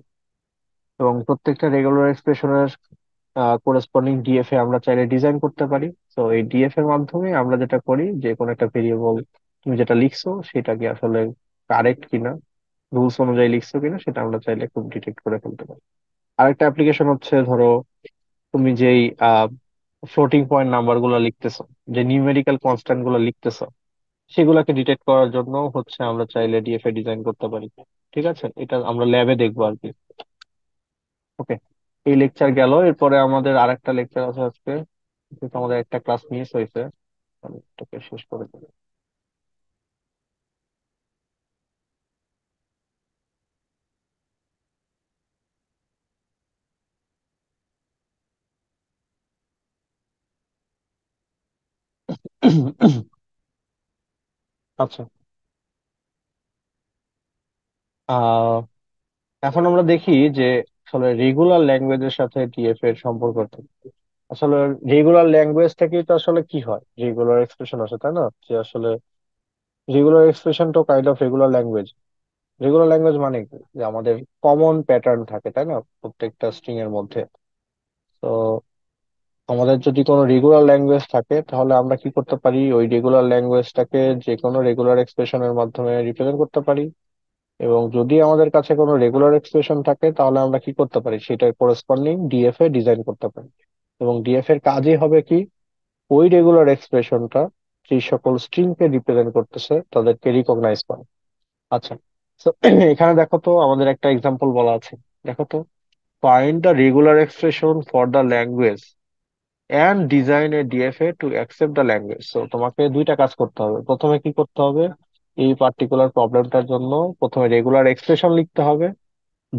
এবং প্রত্যেকটা রেগুলার এক্সপ্রেশনের কোরেসপন্ডিং ডিএফ এ আমরা চাইলে ডিজাইন করতে পারি তো এই ডিএফ এর মাধ্যমে আমরা যেটা করি যে কোনো একটা ভেরিয়েবল তুমি যেটা লিখছো সেটা কি আসলে কারেক্ট কিনা রুলস অনুযায়ী লিখছো কিনা সেটা আমরা চাইলে খুব ডিটেক্ট করে ফেলতে পারি আরেকটা অ্যাপ্লিকেশন হচ্ছে ধরো তুমি যেই ফ্লোটিং পয়েন্ট নাম্বার গুলো লিখতেছো যে নিউমেরিক্যাল কনস্ট্যান্ট গুলো লিখতেছো সেগুলাকে ডিটেক্ট করার জন্য হচ্ছে আমরা চাইলে ডিএফএ ডিজাইন করতে পারি ঠিক আছে এটা আমরা ল্যাবে দেখবো আর কি ওকে এই লেকচার গেল এরপরে আমাদের আর একটা লেকচার আছে আজকে আমাদের একটা ক্লাস মিস হয়েছে আমি তোকে শেষ করে হম আচ্ছা আহ এখন আমরা দেখি যে আসলে রেগুলার ল্যাঙ্গুয়েজের সাথে টিএফ এর সম্পর্ক আসলে রেগুলার ল্যাঙ্গুয়েজ থেকেই তো আসলে কি হয় রেগুলার এক্সপ্রেশন আছে তাই না যে আসলে রেগুলার এক্সপ্রেশন তো kind of regular language regular language মানে কি যে আমাদের কমন প্যাটার্ন থাকে তাই না প্রত্যেকটা স্ট্রিং এর মধ্যে তো আমাদের যদি কোনো রেগুলার ল্যাঙ্গুয়েজ থাকে তাহলে আমরা কি করতে পারি ওই রেগুলার ল্যাঙ্গুয়েজটাকে যে কোনো রেগুলার এক্সপ্রেশনের মাধ্যমে রিপ্রেজেন্ট করতে পারি এবং যদি আমাদের কাছে কোনো রেগুলার এক্সপ্রেশন থাকে তাহলে আমরা কি করতে পারি সেটার করেসপন্ডিং ডিএফ এ ডিজাইন করতে পারি এবং ডিএফ এর কাজই হবে কি ওই রেগুলার এক্সপ্রেশনটা যে সকল স্ট্রিং কে রিপ্রেজেন্ট করতেছে তাদেরকে রিকগনাইজ করে আচ্ছা (clears throat) এখানে দেখো তো আমাদের একটা এক্সাম্পল বলা আছে দেখো তো find the regular expression for the language and design a DFA to accept the language so তোমাকে দুইটা কাজ করতে হবে প্রথমে কি করতে হবে এই পার্টিকুলার প্রবলেমটার জন্য প্রথমে রেগুলার এক্সপ্রেশন লিখতে হবে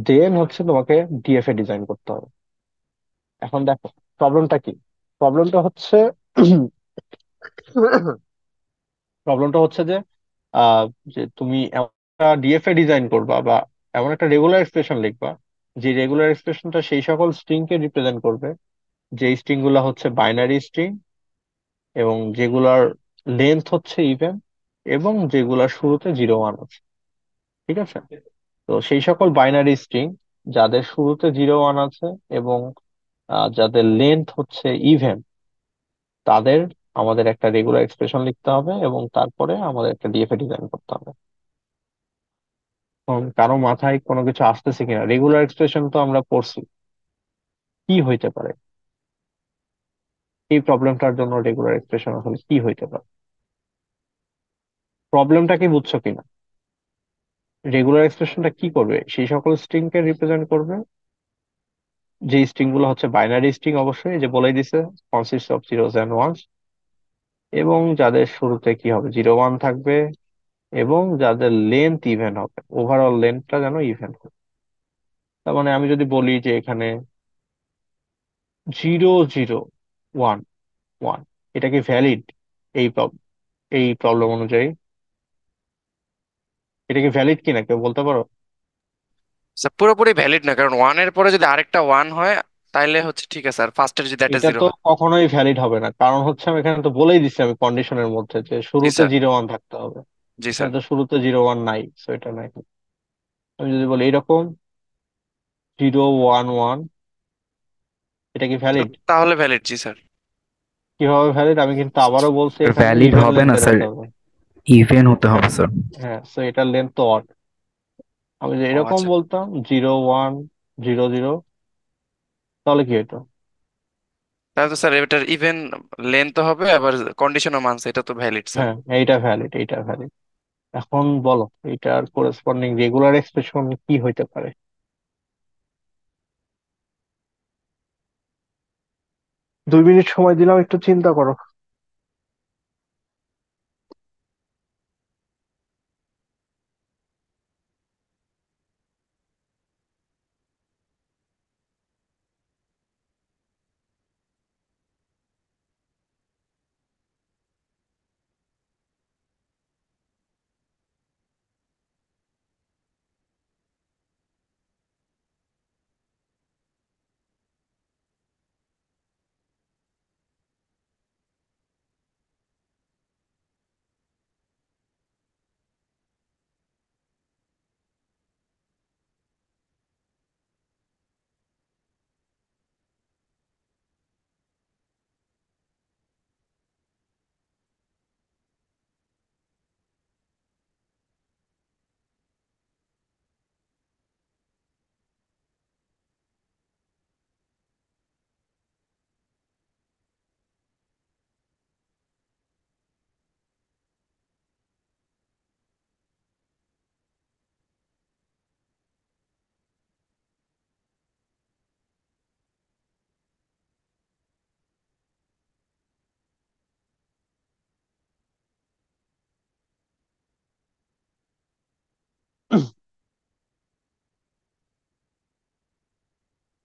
দেন হচ্ছে তোমাকে ডিএফএ ডিজাইন করতে হবে এখন দেখো প্রবলেমটা কি প্রবলেমটা হচ্ছে প্রবলেমটা (coughs) হচ্ছে যে আহ যে তুমি একটা ডিএফএ ডিজাইন করবা বা এমন একটা রেগুলার এক্সপ্রেশন লিখবা যে রেগুলার এক্সপ্রেশনটা সেই সকল কে রিপ্রেজেন্ট করবে যে স্ট্রিং গুলা হচ্ছে বাইনারি স্ট্রিং এবং যেগুলার লেন্থ হচ্ছে ইভেন এবং যেগুলার শুরুতে জিরো ওয়ান আছে ঠিক আছে তো সেই সকল বাইনারি স্ট্রিং যাদের শুরুতে জিরো ওয়ান আছে এবং যাদের লেন্থ হচ্ছে ইভেন তাদের আমাদের একটা রেগুলার এক্সপ্রেশন লিখতে হবে এবং তারপরে আমাদের একটা ডিএফএ ডিজাইন করতে হবে কারো মাথায় কোনো কিছু আসতেছে কিনা রেগুলার এক্সপ্রেশন তো আমরা পড়ছি কি হইতে পারে এই প্রবলেমটার জন্য রেগুলার এক্সপ্রেশন আসলে কি হইতে পারে প্রবলেমটা কি বুঝছো কিনা রেগুলার এক্সপ্রেশনটা কি করবে সেই সকল স্ট্রিং কে রিপ্রেজেন্ট করবে যে স্ট্রিং গুলো হচ্ছে বাইনারি স্ট্রিং অবশ্যই যে বলে দিছে consist of zeros and ones এবং যাদের শুরুতে কি হবে জিরো ওয়ান থাকবে এবং যাদের লেন্থ ইভেন হবে ওভারঅল লেন্থটা যেন ইভেন হবে তার মানে আমি যদি বলি যে এখানে জিরো জিরো ওয়ান ওয়ান এটা কি ভ্যালিড এই প্রব এই প্রবলেম অনুযায়ী এটা কি ভ্যালিড কিনা কেউ বলতে পারো আচ্ছা, পুরোপুরি ভ্যালিড না কারণ ওয়ান এর পরে যদি আরেকটা ওয়ান হয় তাহলে হচ্ছে ঠিক আছে আর ফার্স্টের যদি একটা এটা জিরো তো হয় কখনোই ভ্যালিড হবে না কারণ হচ্ছে আমি এখানে তো বলেই দিচ্ছি আমি কন্ডিশনের মধ্যে যে জি শুরুতে স্যার জিরো ওয়ান থাকতে হবে জি স্যার এখানে তো শুরুতে জিরো ওয়ান নাই সো এটা নাই আমি যদি বলি এরকম জিরো ওয়ান ওয়ান এটা কি ভ্যালিড তাহলে ভ্যালিড জি স্যার কিভাবে ভ্যালিড আমি কিন্তু আবারও বলছি এখানে ভ্যালিড হবে না স্যার হবে। ইভেন হতে হবে স্যার হ্যাঁ সো এটার লেন্থ তো অড আমি যে এরকম আচ্ছা। বলতাম জিরো ওয়ান জিরো জিরো তাহলে কি হতো তাহলে তো স্যার এটার ইভেন লেন্থ হবে আবার কন্ডিশনও মানছে এটা তো ভ্যালিড স্যার হ্যাঁ এইটা ভ্যালিড এইটা ভ্যালিড এখন বলো এটার কোরেসপন্ডিং রেগুলার এক্সপ্রেশন কি হইতে পারে দুই মিনিট সময় দিলাম একটু চিন্তা করো।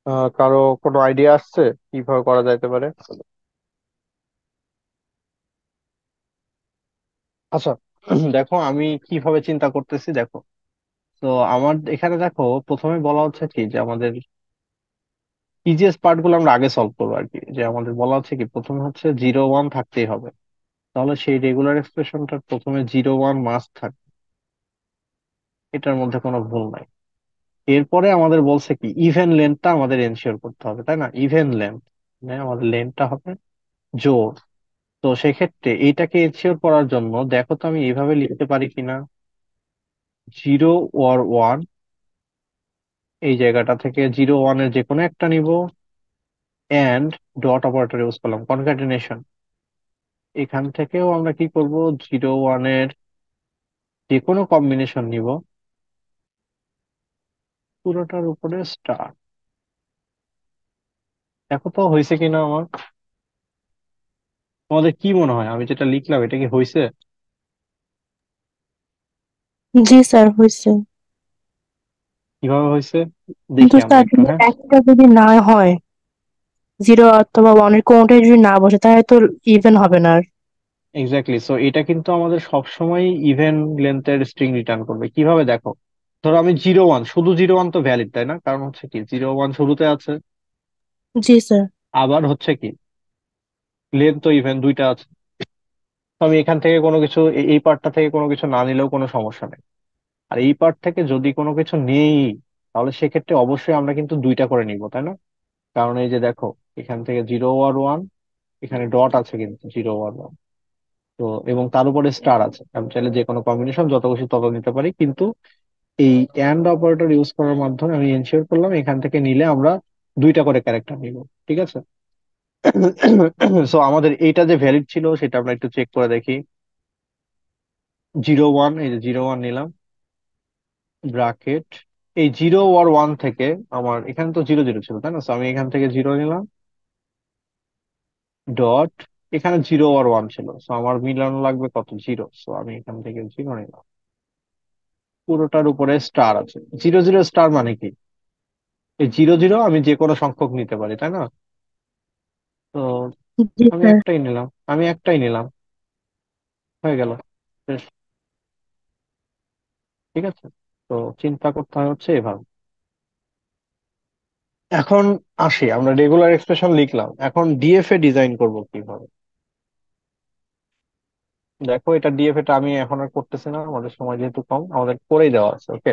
আহ কারো কোনো আইডিয়া আসছে কিভাবে করা যাইতে পারে আচ্ছা দেখো আমি কিভাবে চিন্তা করতেছি দেখো তো আমার এখানে দেখো প্রথমে বলা হচ্ছে কি যে আমাদের ইজিএস পার্ট গুলো আমরা আগে সলভ করবো আর কি যে আমাদের বলা হচ্ছে কি প্রথমে হচ্ছে জিরো ওয়ান থাকতেই হবে তাহলে সেই রেগুলার এক্সপ্রেশনটার প্রথমে জিরো ওয়ান মাস থাকবে এটার মধ্যে কোনো ভুল নাই এরপরে আমাদের বলছে কি ইভেন লেন্থটা আমাদের এনশিওর করতে হবে তাই না ইভেন লেন্থ মানে আমাদের লেন্থটা হবে জোর তো সেক্ষেত্রে এটাকে এনশিওর করার জন্য দেখো তো আমি এইভাবে লিখতে পারি কিনা জিরো ওয়ার ওয়ান এই জায়গাটা থেকে জিরো ওয়ানের যে কোনো একটা নিব অ্যান্ড ডট অপারেটর ইউজ করলাম কনকাটিনেশন এখান থেকেও আমরা কি করব জিরো ওয়ানের যে কোনো কম্বিনেশন নিব পুরোটার উপরে স্টার দেখো তো হয়েছে কিনা আমার তোমাদের কি মনে হয় আমি যেটা লিখলাম এটা কি হয়েছে জি স্যার হয়েছে কিভাবে হয়েছে দেখি কিন্তু আমরা স্যার একটু যদি হ্যাঁ একটা যদি না হয় জিরো অথবা ওয়ানের কোনোটাই যদি না বসে তাহলে তো ইভেন হবে না আর এক্স্যাক্টলি সো এটা কিন্তু আমাদের সবসময় ইভেন লেন্থের স্ট্রিং রিটার্ন করবে কিভাবে দেখো ধরো আমি জিরো ওয়ান শুধু জিরো ওয়ান তো ভ্যালিড তাই না কারণ হচ্ছে কি জিরো ওয়ান শুরুতে আছে জি স্যার আবার হচ্ছে কি লেন তো ইভেন দুইটা আছে আমি এখান থেকে কোনো কিছু এই পার্টটা থেকে কোনো কিছু না নিলেও কোনো সমস্যা নেই আর এই পার্ট থেকে যদি কোনো কিছু নেই তাহলে সেক্ষেত্রে অবশ্যই আমরা কিন্তু দুইটা করে নিব তাই না কারণ এই যে দেখো এখান থেকে জিরো ওয়ার ওয়ান এখানে ডট আছে কিন্তু জিরো ওয়ার ওয়ান তো এবং তার উপরে স্টার আছে আমি চাইলে যে কোনো কম্বিনেশন যত খুশি তত নিতে পারি কিন্তু এই অ্যান্ড অপারেটর ইউজ করার মাধ্যমে আমি এনশিওর করলাম এখান থেকে নিলে আমরা দুইটা করে ক্যারেক্টার নিব ঠিক আছে সো আমাদের এইটা যে ভ্যালিড ছিল সেটা আমরা একটু চেক করে দেখি জিরো ওয়ান এই যে জিরো ওয়ান নিলাম ব্রাকেট এই জিরো ওয়ার ওয়ান থেকে আমার এখানে তো জিরো জিরো ছিল তাই না আমি এখান থেকে জিরো নিলাম ডট এখানে জিরো আর ওয়ান ছিল সো আমার মিলানো লাগবে কত জিরো সো আমি এখান থেকে জিরো নিলাম পুরোটার উপরে স্টার আছে জিরো জিরো স্টার মানে কি এই জিরো জিরো আমি যে কোনো সংখ্যক নিতে পারি তাই না তো জি আমি স্যার একটাই নিলাম আমি একটাই নিলাম হয়ে গেল ঠিক আছে তো চিন্তা করতে হয় হচ্ছে এভাবে এখন আসি আমরা রেগুলার এক্সপ্রেশন লিখলাম এখন ডিএফ এ ডিজাইন করব কিভাবে দেখো এটা ডিএফ এটা আমি এখন আর করতেছি না আমাদের সময় যেহেতু কম আমাদের করেই দেওয়া আছে ওকে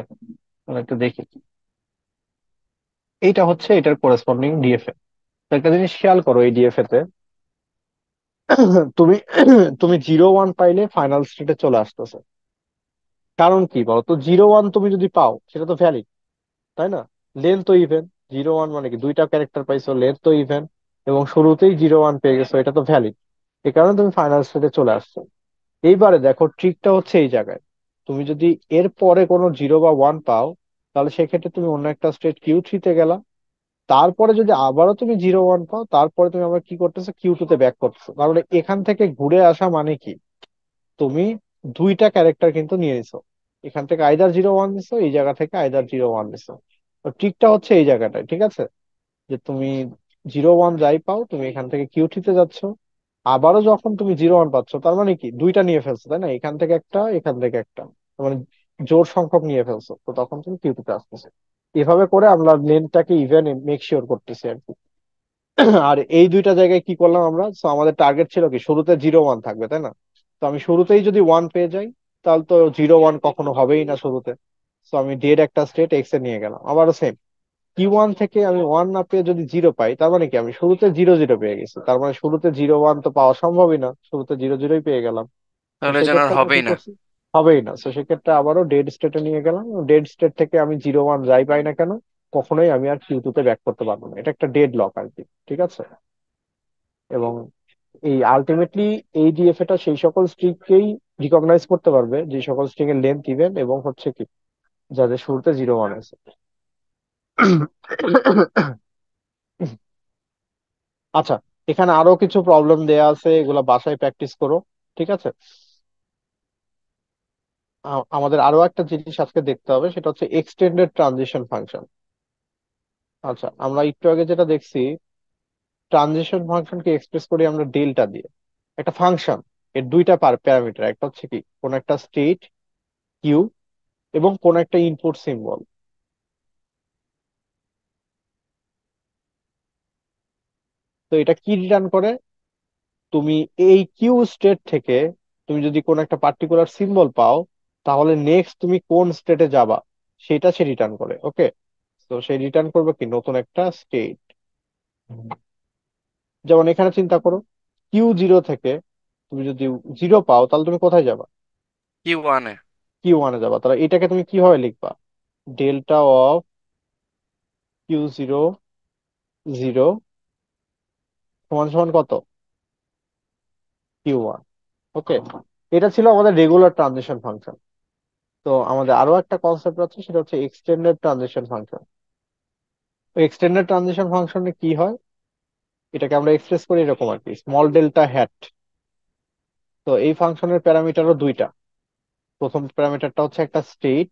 একটু দেখি এইটা হচ্ছে এটার করেসপন্ডিং ডিএফএ একটা জিনিস খেয়াল করো এই ডিএফএ তে তুমি তুমি জিরো ওয়ান পাইলে ফাইনাল স্টেটে চলে আসতেছে কারণ কি বলো তো জিরো ওয়ান তুমি যদি পাও সেটা তো ভ্যালিড তাই না লেন তো ইভেন জিরো ওয়ান মানে কি দুইটা ক্যারেক্টার পাইছো লেন তো ইভেন এবং শুরুতেই জিরো ওয়ান পেয়ে গেছো এটা তো ভ্যালিড এ কারণে তুমি ফাইনাল স্টেটে চলে আসছো এইবারে দেখো ট্রিকটা হচ্ছে এই জায়গায় তুমি যদি এর পরে কোনো জিরো বা ওয়ান পাও তাহলে সেক্ষেত্রে তুমি অন্য একটা স্টেট কিউ থ্রিতে গেলা তারপরে যদি আবারও তুমি জিরো ওয়ান পাও তারপরে তুমি আবার কি করতেছো কিউ টু তে ব্যাক করতেছো তাহলে মানে এখান থেকে ঘুরে আসা মানে কি তুমি দুইটা ক্যারেক্টার কিন্তু নিয়ে নিছো এখান থেকে আইদার জিরো ওয়ান নিছো এই জায়গা থেকে আইদার জিরো ওয়ান নিছো তো ট্রিকটা হচ্ছে এই জায়গাটায় ঠিক আছে যে তুমি জিরো ওয়ান যাই পাও তুমি এখান থেকে কিউ থ্রিতে যাচ্ছ আবারও যখন তুমি জিরো ওয়ান পাচ্ছ তার মানে কি দুইটা নিয়ে ফেলছো তাই না এখান থেকে একটা এখান থেকে একটা মানে জোর সংখ্যক নিয়ে ফেলছো তো তখন তুমি কিউটিতে আসতেছে এভাবে করে আমরা লেনটাকে ইভেন মেক শিওর করতেছি আর কি আর এই দুইটা জায়গায় কি করলাম আমরা তো আমাদের টার্গেট ছিল কি শুরুতে জিরো ওয়ান থাকবে তাই না তো আমি শুরুতেই যদি ওয়ান পেয়ে যাই তাহলে তো জিরো ওয়ান কখনো হবেই না শুরুতে তো আমি ডেড একটা স্টেট এক্স এ নিয়ে গেলাম আবারও সেম কি ওয়ান থেকে আমি ওয়ান না পেয়ে যদি জিরো পাই তার মানে কি আমি শুরুতে জিরো জিরো পেয়ে গেছি তার মানে শুরুতে জিরো ওয়ান তো পাওয়া সম্ভবই না শুরুতে জিরো জিরোই পেয়ে গেলাম তাহলে জানার হবেই না হবেই না তো সেক্ষেত্রে আবারও ডেড স্টেটে নিয়ে গেলাম ডেড স্টেট থেকে আমি জিরো ওয়ান যাই পাই না কেন কখনোই আমি আর কিউ ব্যাক করতে পারবো না এটা একটা ডেড লক আর কি ঠিক আছে এবং এই আলটিমেটলি এই ডিএফ এটা সেই সকল কেই রিকগনাইজ করতে পারবে যে সকল স্ট্রিং এর লেন্থ ইভেন এবং হচ্ছে কি যাদের শুরুতে জিরো ওয়ান আছে আচ্ছা এখানে আরো কিছু প্রবলেম দেয়া আছে এগুলা বাসায় প্র্যাকটিস করো ঠিক আছে আমাদের আরো একটা জিনিস আজকে দেখতে হবে সেটা হচ্ছে এক্সটেন্ডেড ট্রানজিশন ফাংশন আচ্ছা আমরা একটু আগে যেটা দেখছি ট্রানজিশন ফাংশনকে এক্সপ্রেস করি আমরা ডেল্টা দিয়ে একটা ফাংশন এর দুইটা প্যারামিটার একটা হচ্ছে কি কোন একটা স্টেট কিউ এবং কোন একটা ইনপুট সিম্বল তো এটা কি রিটার্ন করে তুমি এই কিউ স্টেট থেকে তুমি যদি কোন একটা পার্টিকুলার সিম্বল পাও তাহলে নেক্সট তুমি কোন স্টেটে যাবা সেটা সে রিটার্ন করে ওকে তো সে রিটার্ন করবে কি নতুন একটা স্টেট যেমন এখানে চিন্তা করো কিউ জিরো থেকে তুমি যদি জিরো পাও তাহলে তুমি কোথায় যাবা কিউ ওয়ানে কিউ ওয়ানে যাবা তাহলে এটাকে তুমি কিভাবে লিখবা delta of Q zero zero সমান সমান কত কিউ ওয়ান ওকে এটা ছিল আমাদের রেগুলার ট্রানজেকশন ফাংশন তো আমাদের আরো একটা কনসেপ্ট আছে সেটা হচ্ছে extended transaction function extended transaction ফাংশনে কি হয় এটাকে আমরা এক্সপ্রেস করি এরকম আর কি স্মল ডেল্টা হ্যাট তো এই ফাংশনের প্যারামিটারও দুইটা প্রথম প্যারামিটারটা হচ্ছে একটা স্টেট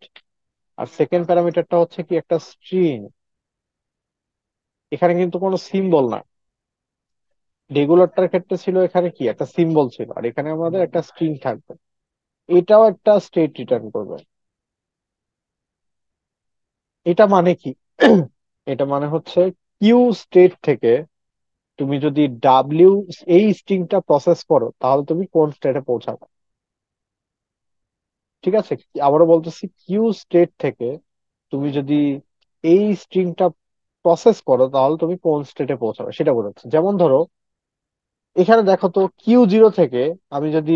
আর সেকেন্ড প্যারামিটারটা হচ্ছে কি একটা স্ট্রিং এখানে কিন্তু কোনো সিম্বল না রেগুলারটার ক্ষেত্রে ছিল এখানে কি একটা সিম্বল ছিল আর এখানে আমাদের একটা স্ট্রিং থাকবে এটাও একটা স্টেট রিটার্ন করবে এটা মানে কি (clears throat) এটা মানে হচ্ছে কিউ স্টেট থেকে তুমি যদি ডাব্লিউ এই স্ট্রিংটা প্রসেস করো তাহলে তুমি কোন স্টেটে পৌঁছাবে ঠিক আছে আবারও বলতেছি কিউ স্টেট থেকে তুমি যদি এই স্ট্রিংটা প্রসেস করো তাহলে তুমি কোন স্টেটে পৌঁছাবে সেটা বোঝাচ্ছে যেমন ধরো এখানে দেখো তো কিউ জিরো থেকে আমি যদি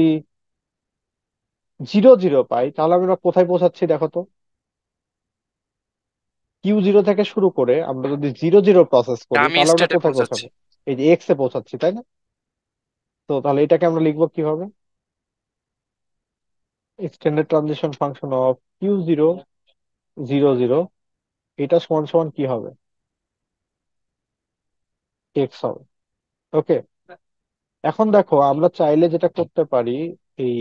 জিরো জিরো পাই তাহলে আমরা কোথায় পৌঁছাচ্ছি দেখো তো কিউ জিরো থেকে শুরু করে আমরা যদি জিরো জিরো প্রসেস করি তাহলে আমরা কোথায় পৌঁছাচ্ছি পৌঁছাবো এই যে এক্স এ পৌঁছাচ্ছি তাই না তো তাহলে এটাকে আমরা লিখবো কিভাবে extended transition function of Q zero zero zero এটা সমান সমান কি হবে এক্স হবে ওকে এখন দেখো আমরা চাইলে যেটা করতে পারি এই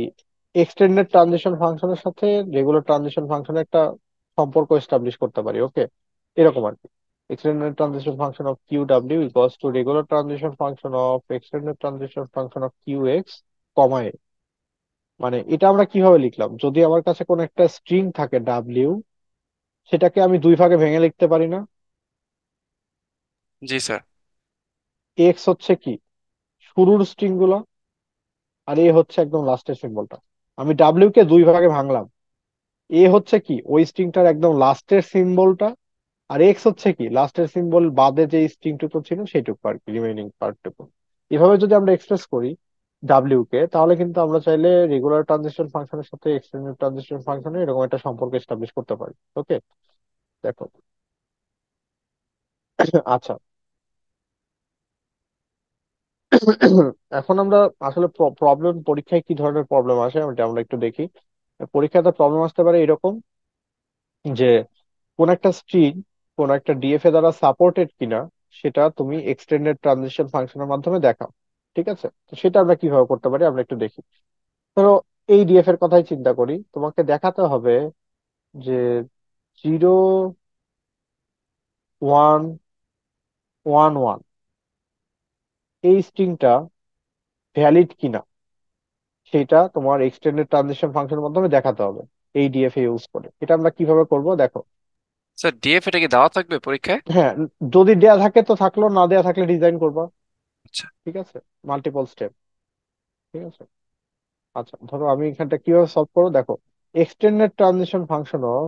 এক্সটেন্ডেড ট্রানজিশন ফাংশনের সাথে রেগুলার ট্রানজিশন ফাংশনের একটা সম্পর্ক এস্টাবলিশ করতে পারি ওকে এরকম আর কি function of Q W equals to regular regular function of extended extended function of Q X comma A মানে এটা আমরা কিভাবে লিখলাম যদি আমার কাছে কোন একটা স্ট্রিং থাকে ডাব্লিউ সেটাকে আমি দুই ভাগে ভেঙে লিখতে পারি না জি স্যার এক্স হচ্ছে কি শুরুর স্ট্রিং গুলো আর এ হচ্ছে একদম লাস্টের স্ট্রিং বলটা আমি ডাব্লিউ কে দুই ভাগে ভাঙলাম এ হচ্ছে কি ওই স্ট্রিংটার একদম লাস্টের সিম্বলটা আর এক্স হচ্ছে কি লাস্টের সিম্বল বাদে যে স্ট্রিংটুকু ছিল সেইটুকু আর কি রিমেনিং পার্টটুকু এভাবে যদি আমরা এক্সপ্রেস করি ডাব্লিউ কে তাহলে কিন্তু আমরা চাইলে রেগুলার ট্রানজিশন ফাংশনের সাথে এক্সটেন্ডেড ট্রানজিশন ফাংশনে এরকম একটা সম্পর্ক এস্টাবলিশ করতে পারি ওকে দেখো আচ্ছা (coughs) এখন আমরা আসলে প্রবলেম পরীক্ষায় কি ধরনের প্রবলেম আসে আমরা একটু দেখি পরীক্ষাতে প্রবলেম আসতে পারে এরকম যে কোন একটা স্ট্রিং কোন একটা ডিএফএ দ্বারা সাপোর্টেড কিনা সেটা তুমি এক্সটেন্ডেড ট্রানজিশন ফাংশনের মাধ্যমে দেখাও ঠিক আছে তো সেটা আমরা কিভাবে করতে পারি আমরা একটু দেখি ধরো এই ডিএফ এর কথাই চিন্তা করি তোমাকে দেখাতে হবে যে জিরো ওয়ান ওয়ান ওয়ান এই স্ট্রিংটা ভ্যালিড কিনা সেটা তোমার এক্সটেন্ডেড ট্রানজেকশন ফাংশনের মাধ্যমে দেখাতে হবে এই ডিএফএ ইউজ করে এটা আমরা কিভাবে করব দেখো স্যার ডিএফ এটা কি দেওয়া থাকবে পরীক্ষায় হ্যাঁ যদি দেয়া থাকে তো থাকলো না দেয়া থাকলে ডিজাইন করবা আচ্ছা ঠিক আছে মাল্টিপল স্টেপ ঠিক আছে আচ্ছা ধরো আমি এখানটা কিভাবে সলভ করবো দেখো extended transaction function of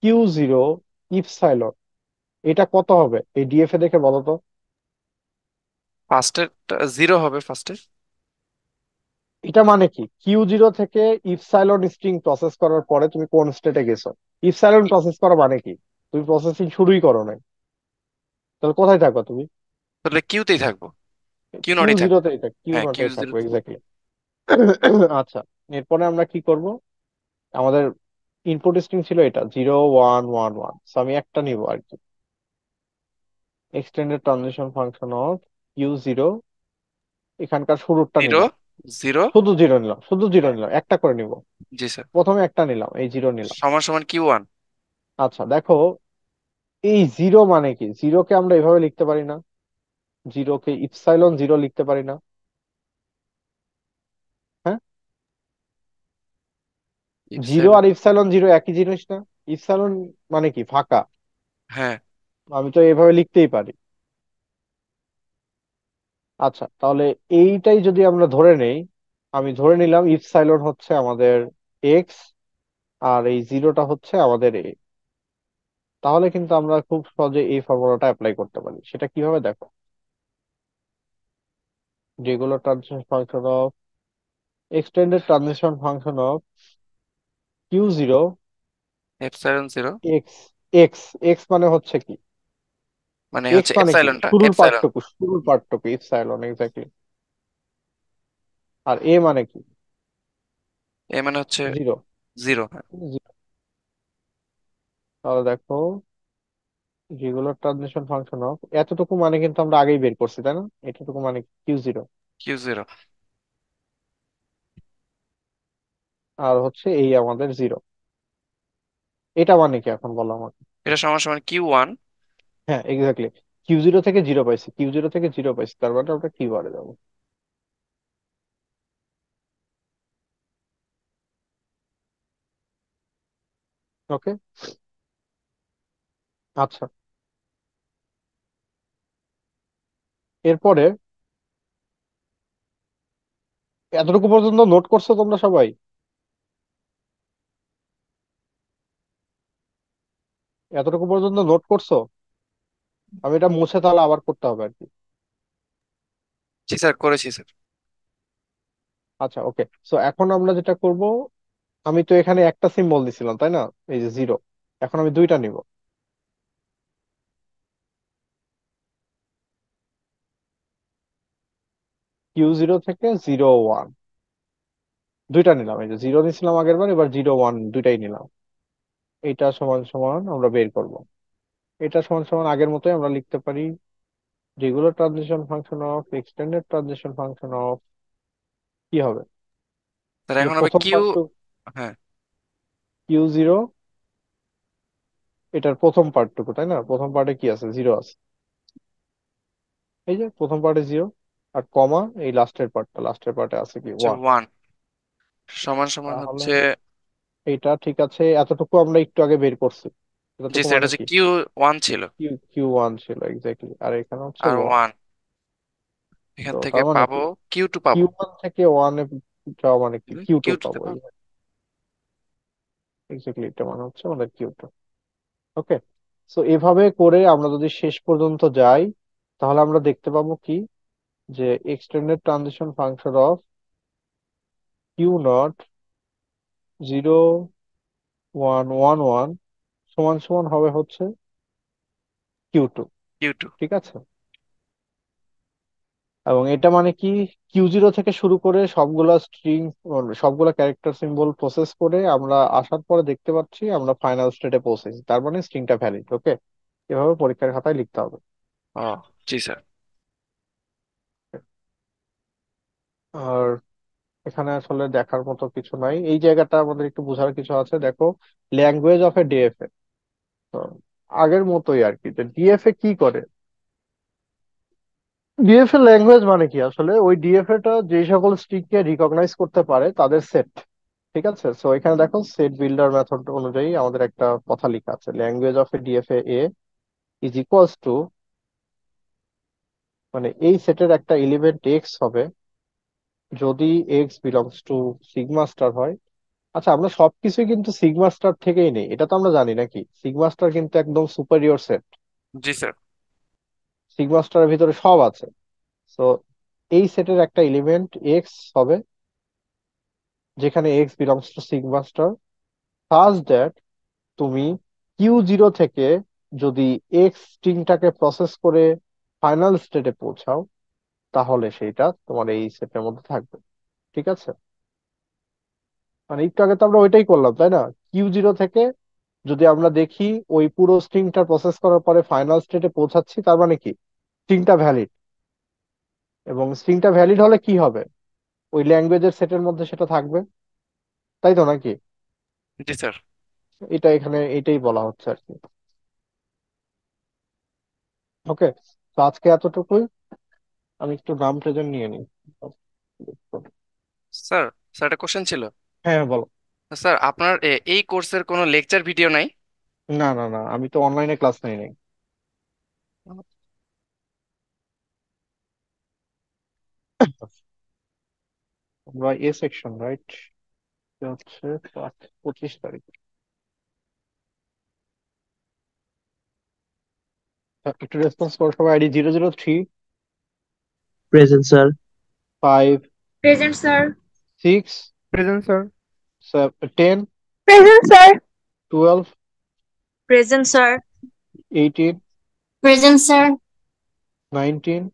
Q zero epsilon এটা কত হবে এই ডিএফএ দেখে বলো তো ফার্স্টের জিরো হবে ফার্স্টে এটা মানে কি কিউ জিরো থেকে ইপসাইলন স্ট্রিং প্রসেস করার পরে তুমি কোন স্টেটে গেছো ইপসাইলন প্রসেস করা মানে কি তুমি প্রসেসিং শুরুই করো নাই তাহলে কোথায় থাকবা তুমি তাহলে কিউতেই থাকবো কিউ নটই থাকবো জিরোতেই থাক কিউ হ্যাঁ নটই কিউ থাকবো জিরোতে এক্স্যাক্টলি (coughs) আচ্ছা এরপরে আমরা কি করব আমাদের ইনপুট স্ট্রিং ছিল এটা জিরো ওয়ান ওয়ান ওয়ান আমি একটা নিব আর কি extended transition function of Q zero এখানকার শুরুরটা জিরো নিলাম জিরো শুধু জিরো নিলাম শুধু জিরো নিলাম একটা করে নিব জি স্যার প্রথমে একটা নিলাম এই জিরো নিলাম সমান সমান কিউ ওয়ান আচ্ছা দেখো এই জিরো মানে কি জিরোকে আমরা এভাবে লিখতে পারি না জিরোকে ইপসাইলন জিরো লিখতে পারি না হ্যাঁ জিরো আর ইপসাইলন জিরো একই জিনিস না ইপসাইলন মানে কি ফাঁকা হ্যাঁ আমি তো এভাবে লিখতেই পারি আচ্ছা তাহলে এইটাই যদি আমরা ধরে নেই আমি ধরে নিলাম ইফ সাইলন হচ্ছে আমাদের এক্স আর এই জিরোটা হচ্ছে আমাদের এ তাহলে কিন্তু আমরা খুব সহজে এই ফর্মুলাটা অ্যাপ্লাই করতে পারি সেটা কিভাবে দেখো regular transition function of extended transition function of Q zero epsilon zero X X X মানে হচ্ছে কি মানে, মানে, মানে হচ্ছে এপসাইলনটা শুরুর পার্টটুকু শুরুর পার্টটুকু এপসাইলন এক্স্যাক্টলি আর এ মানে কি এ মানে হচ্ছে জিরো জিরো তাহলে দেখো রেগুলার ট্রানজিশন ফাংশন অফ এতটুকু মানে কিন্তু আমরা আগেই বের করছি তাই না এতটুকু মানে কিউ জিরো কিউ জিরো আর হচ্ছে এই আমাদের জিরো এটা মানে কি এখন বলো আমাকে এটা সমান সমান কিউ ওয়ান হ্যাঁ এক্স্যাক্টলি কিউ জিরো থেকে জিরো পাইছি কিউ জিরো থেকে জিরো পাইছি তার মানে আমরা কিউ বারে যাবো ওকে আচ্ছা এরপরে এতটুকু পর্যন্ত নোট করছো তোমরা সবাই এতটুকু পর্যন্ত নোট করছো আমি এটা মুছে তাহলে আবার করতে হবে আর কি জি স্যার করেছি স্যার আচ্ছা ওকে সো এখন আমরা যেটা করব আমি তো এখানে একটা সিম্বল দিছিলাম তাই না এই যে জিরো এখন আমি দুইটা নিব কিউ জিরো থেকে জিরো ওয়ান দুইটা নিলাম এই যে জিরো নিয়েছিলাম আগের বার এবার জিরো ওয়ান দুইটাই নিলাম এইটা সমান সমান আমরা বের করবো এটা সমান সমান আগের মতোই আমরা লিখতে পারি regular transition function of extended transition function of কি হবে এখন হবে কিউ হ্যাঁ কিউ জিরো এটার প্রথম পার্টটুকু তাই না প্রথম পার্টে কি আছে জিরো আছে এই যে প্রথম পার্টে জিরো আর কমা এই লাস্টের পার্টটা লাস্টের পার্টে আছে কি ওয়ান আচ্ছা, ওয়ান সমান সমান তাহলে হচ্ছে এটা ঠিক আছে এতটুকু আমরা একটু আগে বের করছি এটা তো জি স্যার এটা হচ্ছে কিউ ওয়ান ছিল কিউ কিউ ওয়ান ছিল এক্স্যাক্টলি আর এখানে হচ্ছে আর ওয়ান এখান থেকে তার মানে পাবো কিউ টু পাবো কিউ ওয়ান থেকে ওয়ান এ যাওয়া মানে কি কিউ টু কিউ টু পাবো পাবো এক্স্যাক্টলি এটা মানে হচ্ছে আমাদের কিউ টু ওকে সো এভাবে করে আমরা যদি শেষ পর্যন্ত যাই তাহলে আমরা দেখতে পাবো কি যে extended transition function of Q nought zero one one one সমান সমান হবে হচ্ছে কিউ টু ঠিক আছে এবং এটা মানে কি কিউ জিরো থেকে শুরু করে সবগুলা স্ট্রিং সবগুলা ক্যারেক্টার সিম্বল প্রসেস করে আমরা আসার পরে দেখতে পাচ্ছি আমরা ফাইনাল স্টেটে পৌঁছেছি তার মানে স্ট্রিংটা ভ্যালিড ওকে এভাবে পরীক্ষার খাতায় লিখতে হবে হ্যাঁ জি স্যার আর এখানে আসলে দেখার মতো কিছু নাই এই জায়গাটা আমাদের একটু বোঝার কিছু আছে দেখো ল্যাঙ্গুয়েজ অফ এ ডিএফএ আগের মতোই আর কি যে ডিএফএ কি করে ডিএফএ ল্যাঙ্গুয়েজ মানে কি আসলে ওই ডিএফএ টা যে সকল কে রিকগনাইজ করতে পারে তাদের সেট ঠিক আছে সো এখানে দেখো সেট বিল্ডার মেথড অনুযায়ী আমাদের একটা কথা লেখা আছে language of A DFA A is equals to মানে এই সেটের একটা এলিমেন্ট এক্স হবে যদি X belongs to sigma star হয় আচ্ছা আমরা সবকিছুই কিন্তু সিগমা স্টার থেকেই নেই এটা তো আমরা জানি নাকি সিগমা স্টার কিন্তু একদম সুপারিয়র সেট জি স্যার সিগমা স্টারের ভিতরে সব আছে তো এই সেটের একটা এলিমেন্ট এক্স হবে যেখানে X belongs to sigma star such that তুমি কিউ জিরো থেকে যদি এক্স স্ট্রিংটাকে প্রসেস করে ফাইনাল স্টেটে পৌঁছাও তাহলে সেইটা তোমার এই সেটের মধ্যে থাকবে ঠিক আছে মানে একটু আগে তো আমরা ওইটাই করলাম তাই না কিউ জিরো থেকে যদি আমরা দেখি ওই পুরো স্ট্রিংটা প্রসেস করার পরে ফাইনাল স্টেটে পৌঁছাচ্ছি তার মানে কি স্ট্রিংটা ভ্যালিড এবং স্ট্রিংটা ভ্যালিড হলে কি হবে ওই ল্যাঙ্গুয়েজের সেটের মধ্যে সেটা থাকবে তাই তো নাকি জি স্যার এটা এখানে এটাই বলা হচ্ছে আর কি ওকে তো আজকে এতটুকুই আমি একটু নাম প্রেজেন্ট নিয়ে নিই স্যার স্যার একটা কোশ্চেন ছিল হ্যাঁ বলো স্যার আপনার এই কোর্সের কোনো লেকচার ভিডিও নাই না না না আমি তো অনলাইনে ক্লাস নেই নাই আমরা এ সেকশন রাইট হচ্ছে পাঁচ পঁচিশ তারিখ একটু রেসপন্স করো সবাই ID zero zero three present sir five present sir six Present, sir. 10, Present, sir. 12, Present, sir. 18, Present, sir. 19,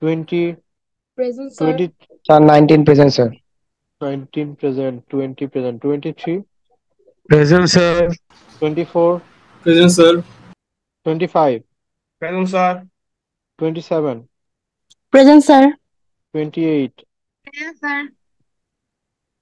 20, Present, sir. 20, Sir, 19 present, sir. 19 present, 20 present, 23, Present, sir. 24, Present, sir. 25, Present, sir. 27, Present, sir. 28, Present, sir.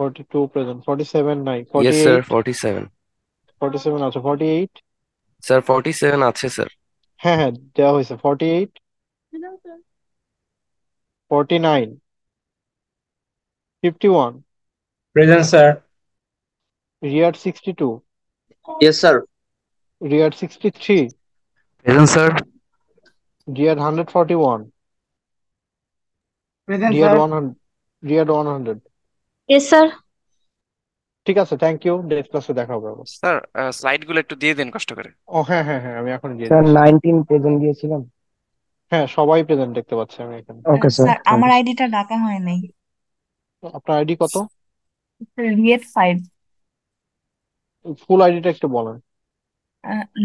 42 present 47 seven nine. yes sir 47 47 আছে 48 Sir, 47 আছে sir. হ্যাঁ হ্যাঁ দেওয়া হয়েছে 48 49 51 present sir রিয়ার 62 yes sir রিয়ার 63 present sir রিয়ার 141 present রিয়ার sir 100 রিয়ার 100 ইয়েস স্যার ঠিক আছে থ্যাংক ইউ নেক্সট ক্লাসে দেখা হবে স্যার স্লাইড গুলো একটু দিয়ে দিন কষ্ট করে ও হ্যাঁ হ্যাঁ হ্যাঁ আমি এখন দিয়ে স্যার নাইনটিন প্রেজেন্ট দিয়েছিলাম হ্যাঁ সবাই প্রেজেন্ট দেখতে পাচ্ছি আমি এখানে ওকে স্যার আমার আইডিটা ডাকা হয় নাই আপনার আইডি কত রিয়েট ফাইভ ফুল আইডিটা একটু বলেন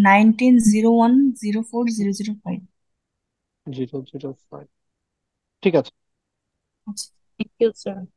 nineteen zero one zero four zero zero five zero zero five ঠিক আছে থ্যাংক ইউ স্যার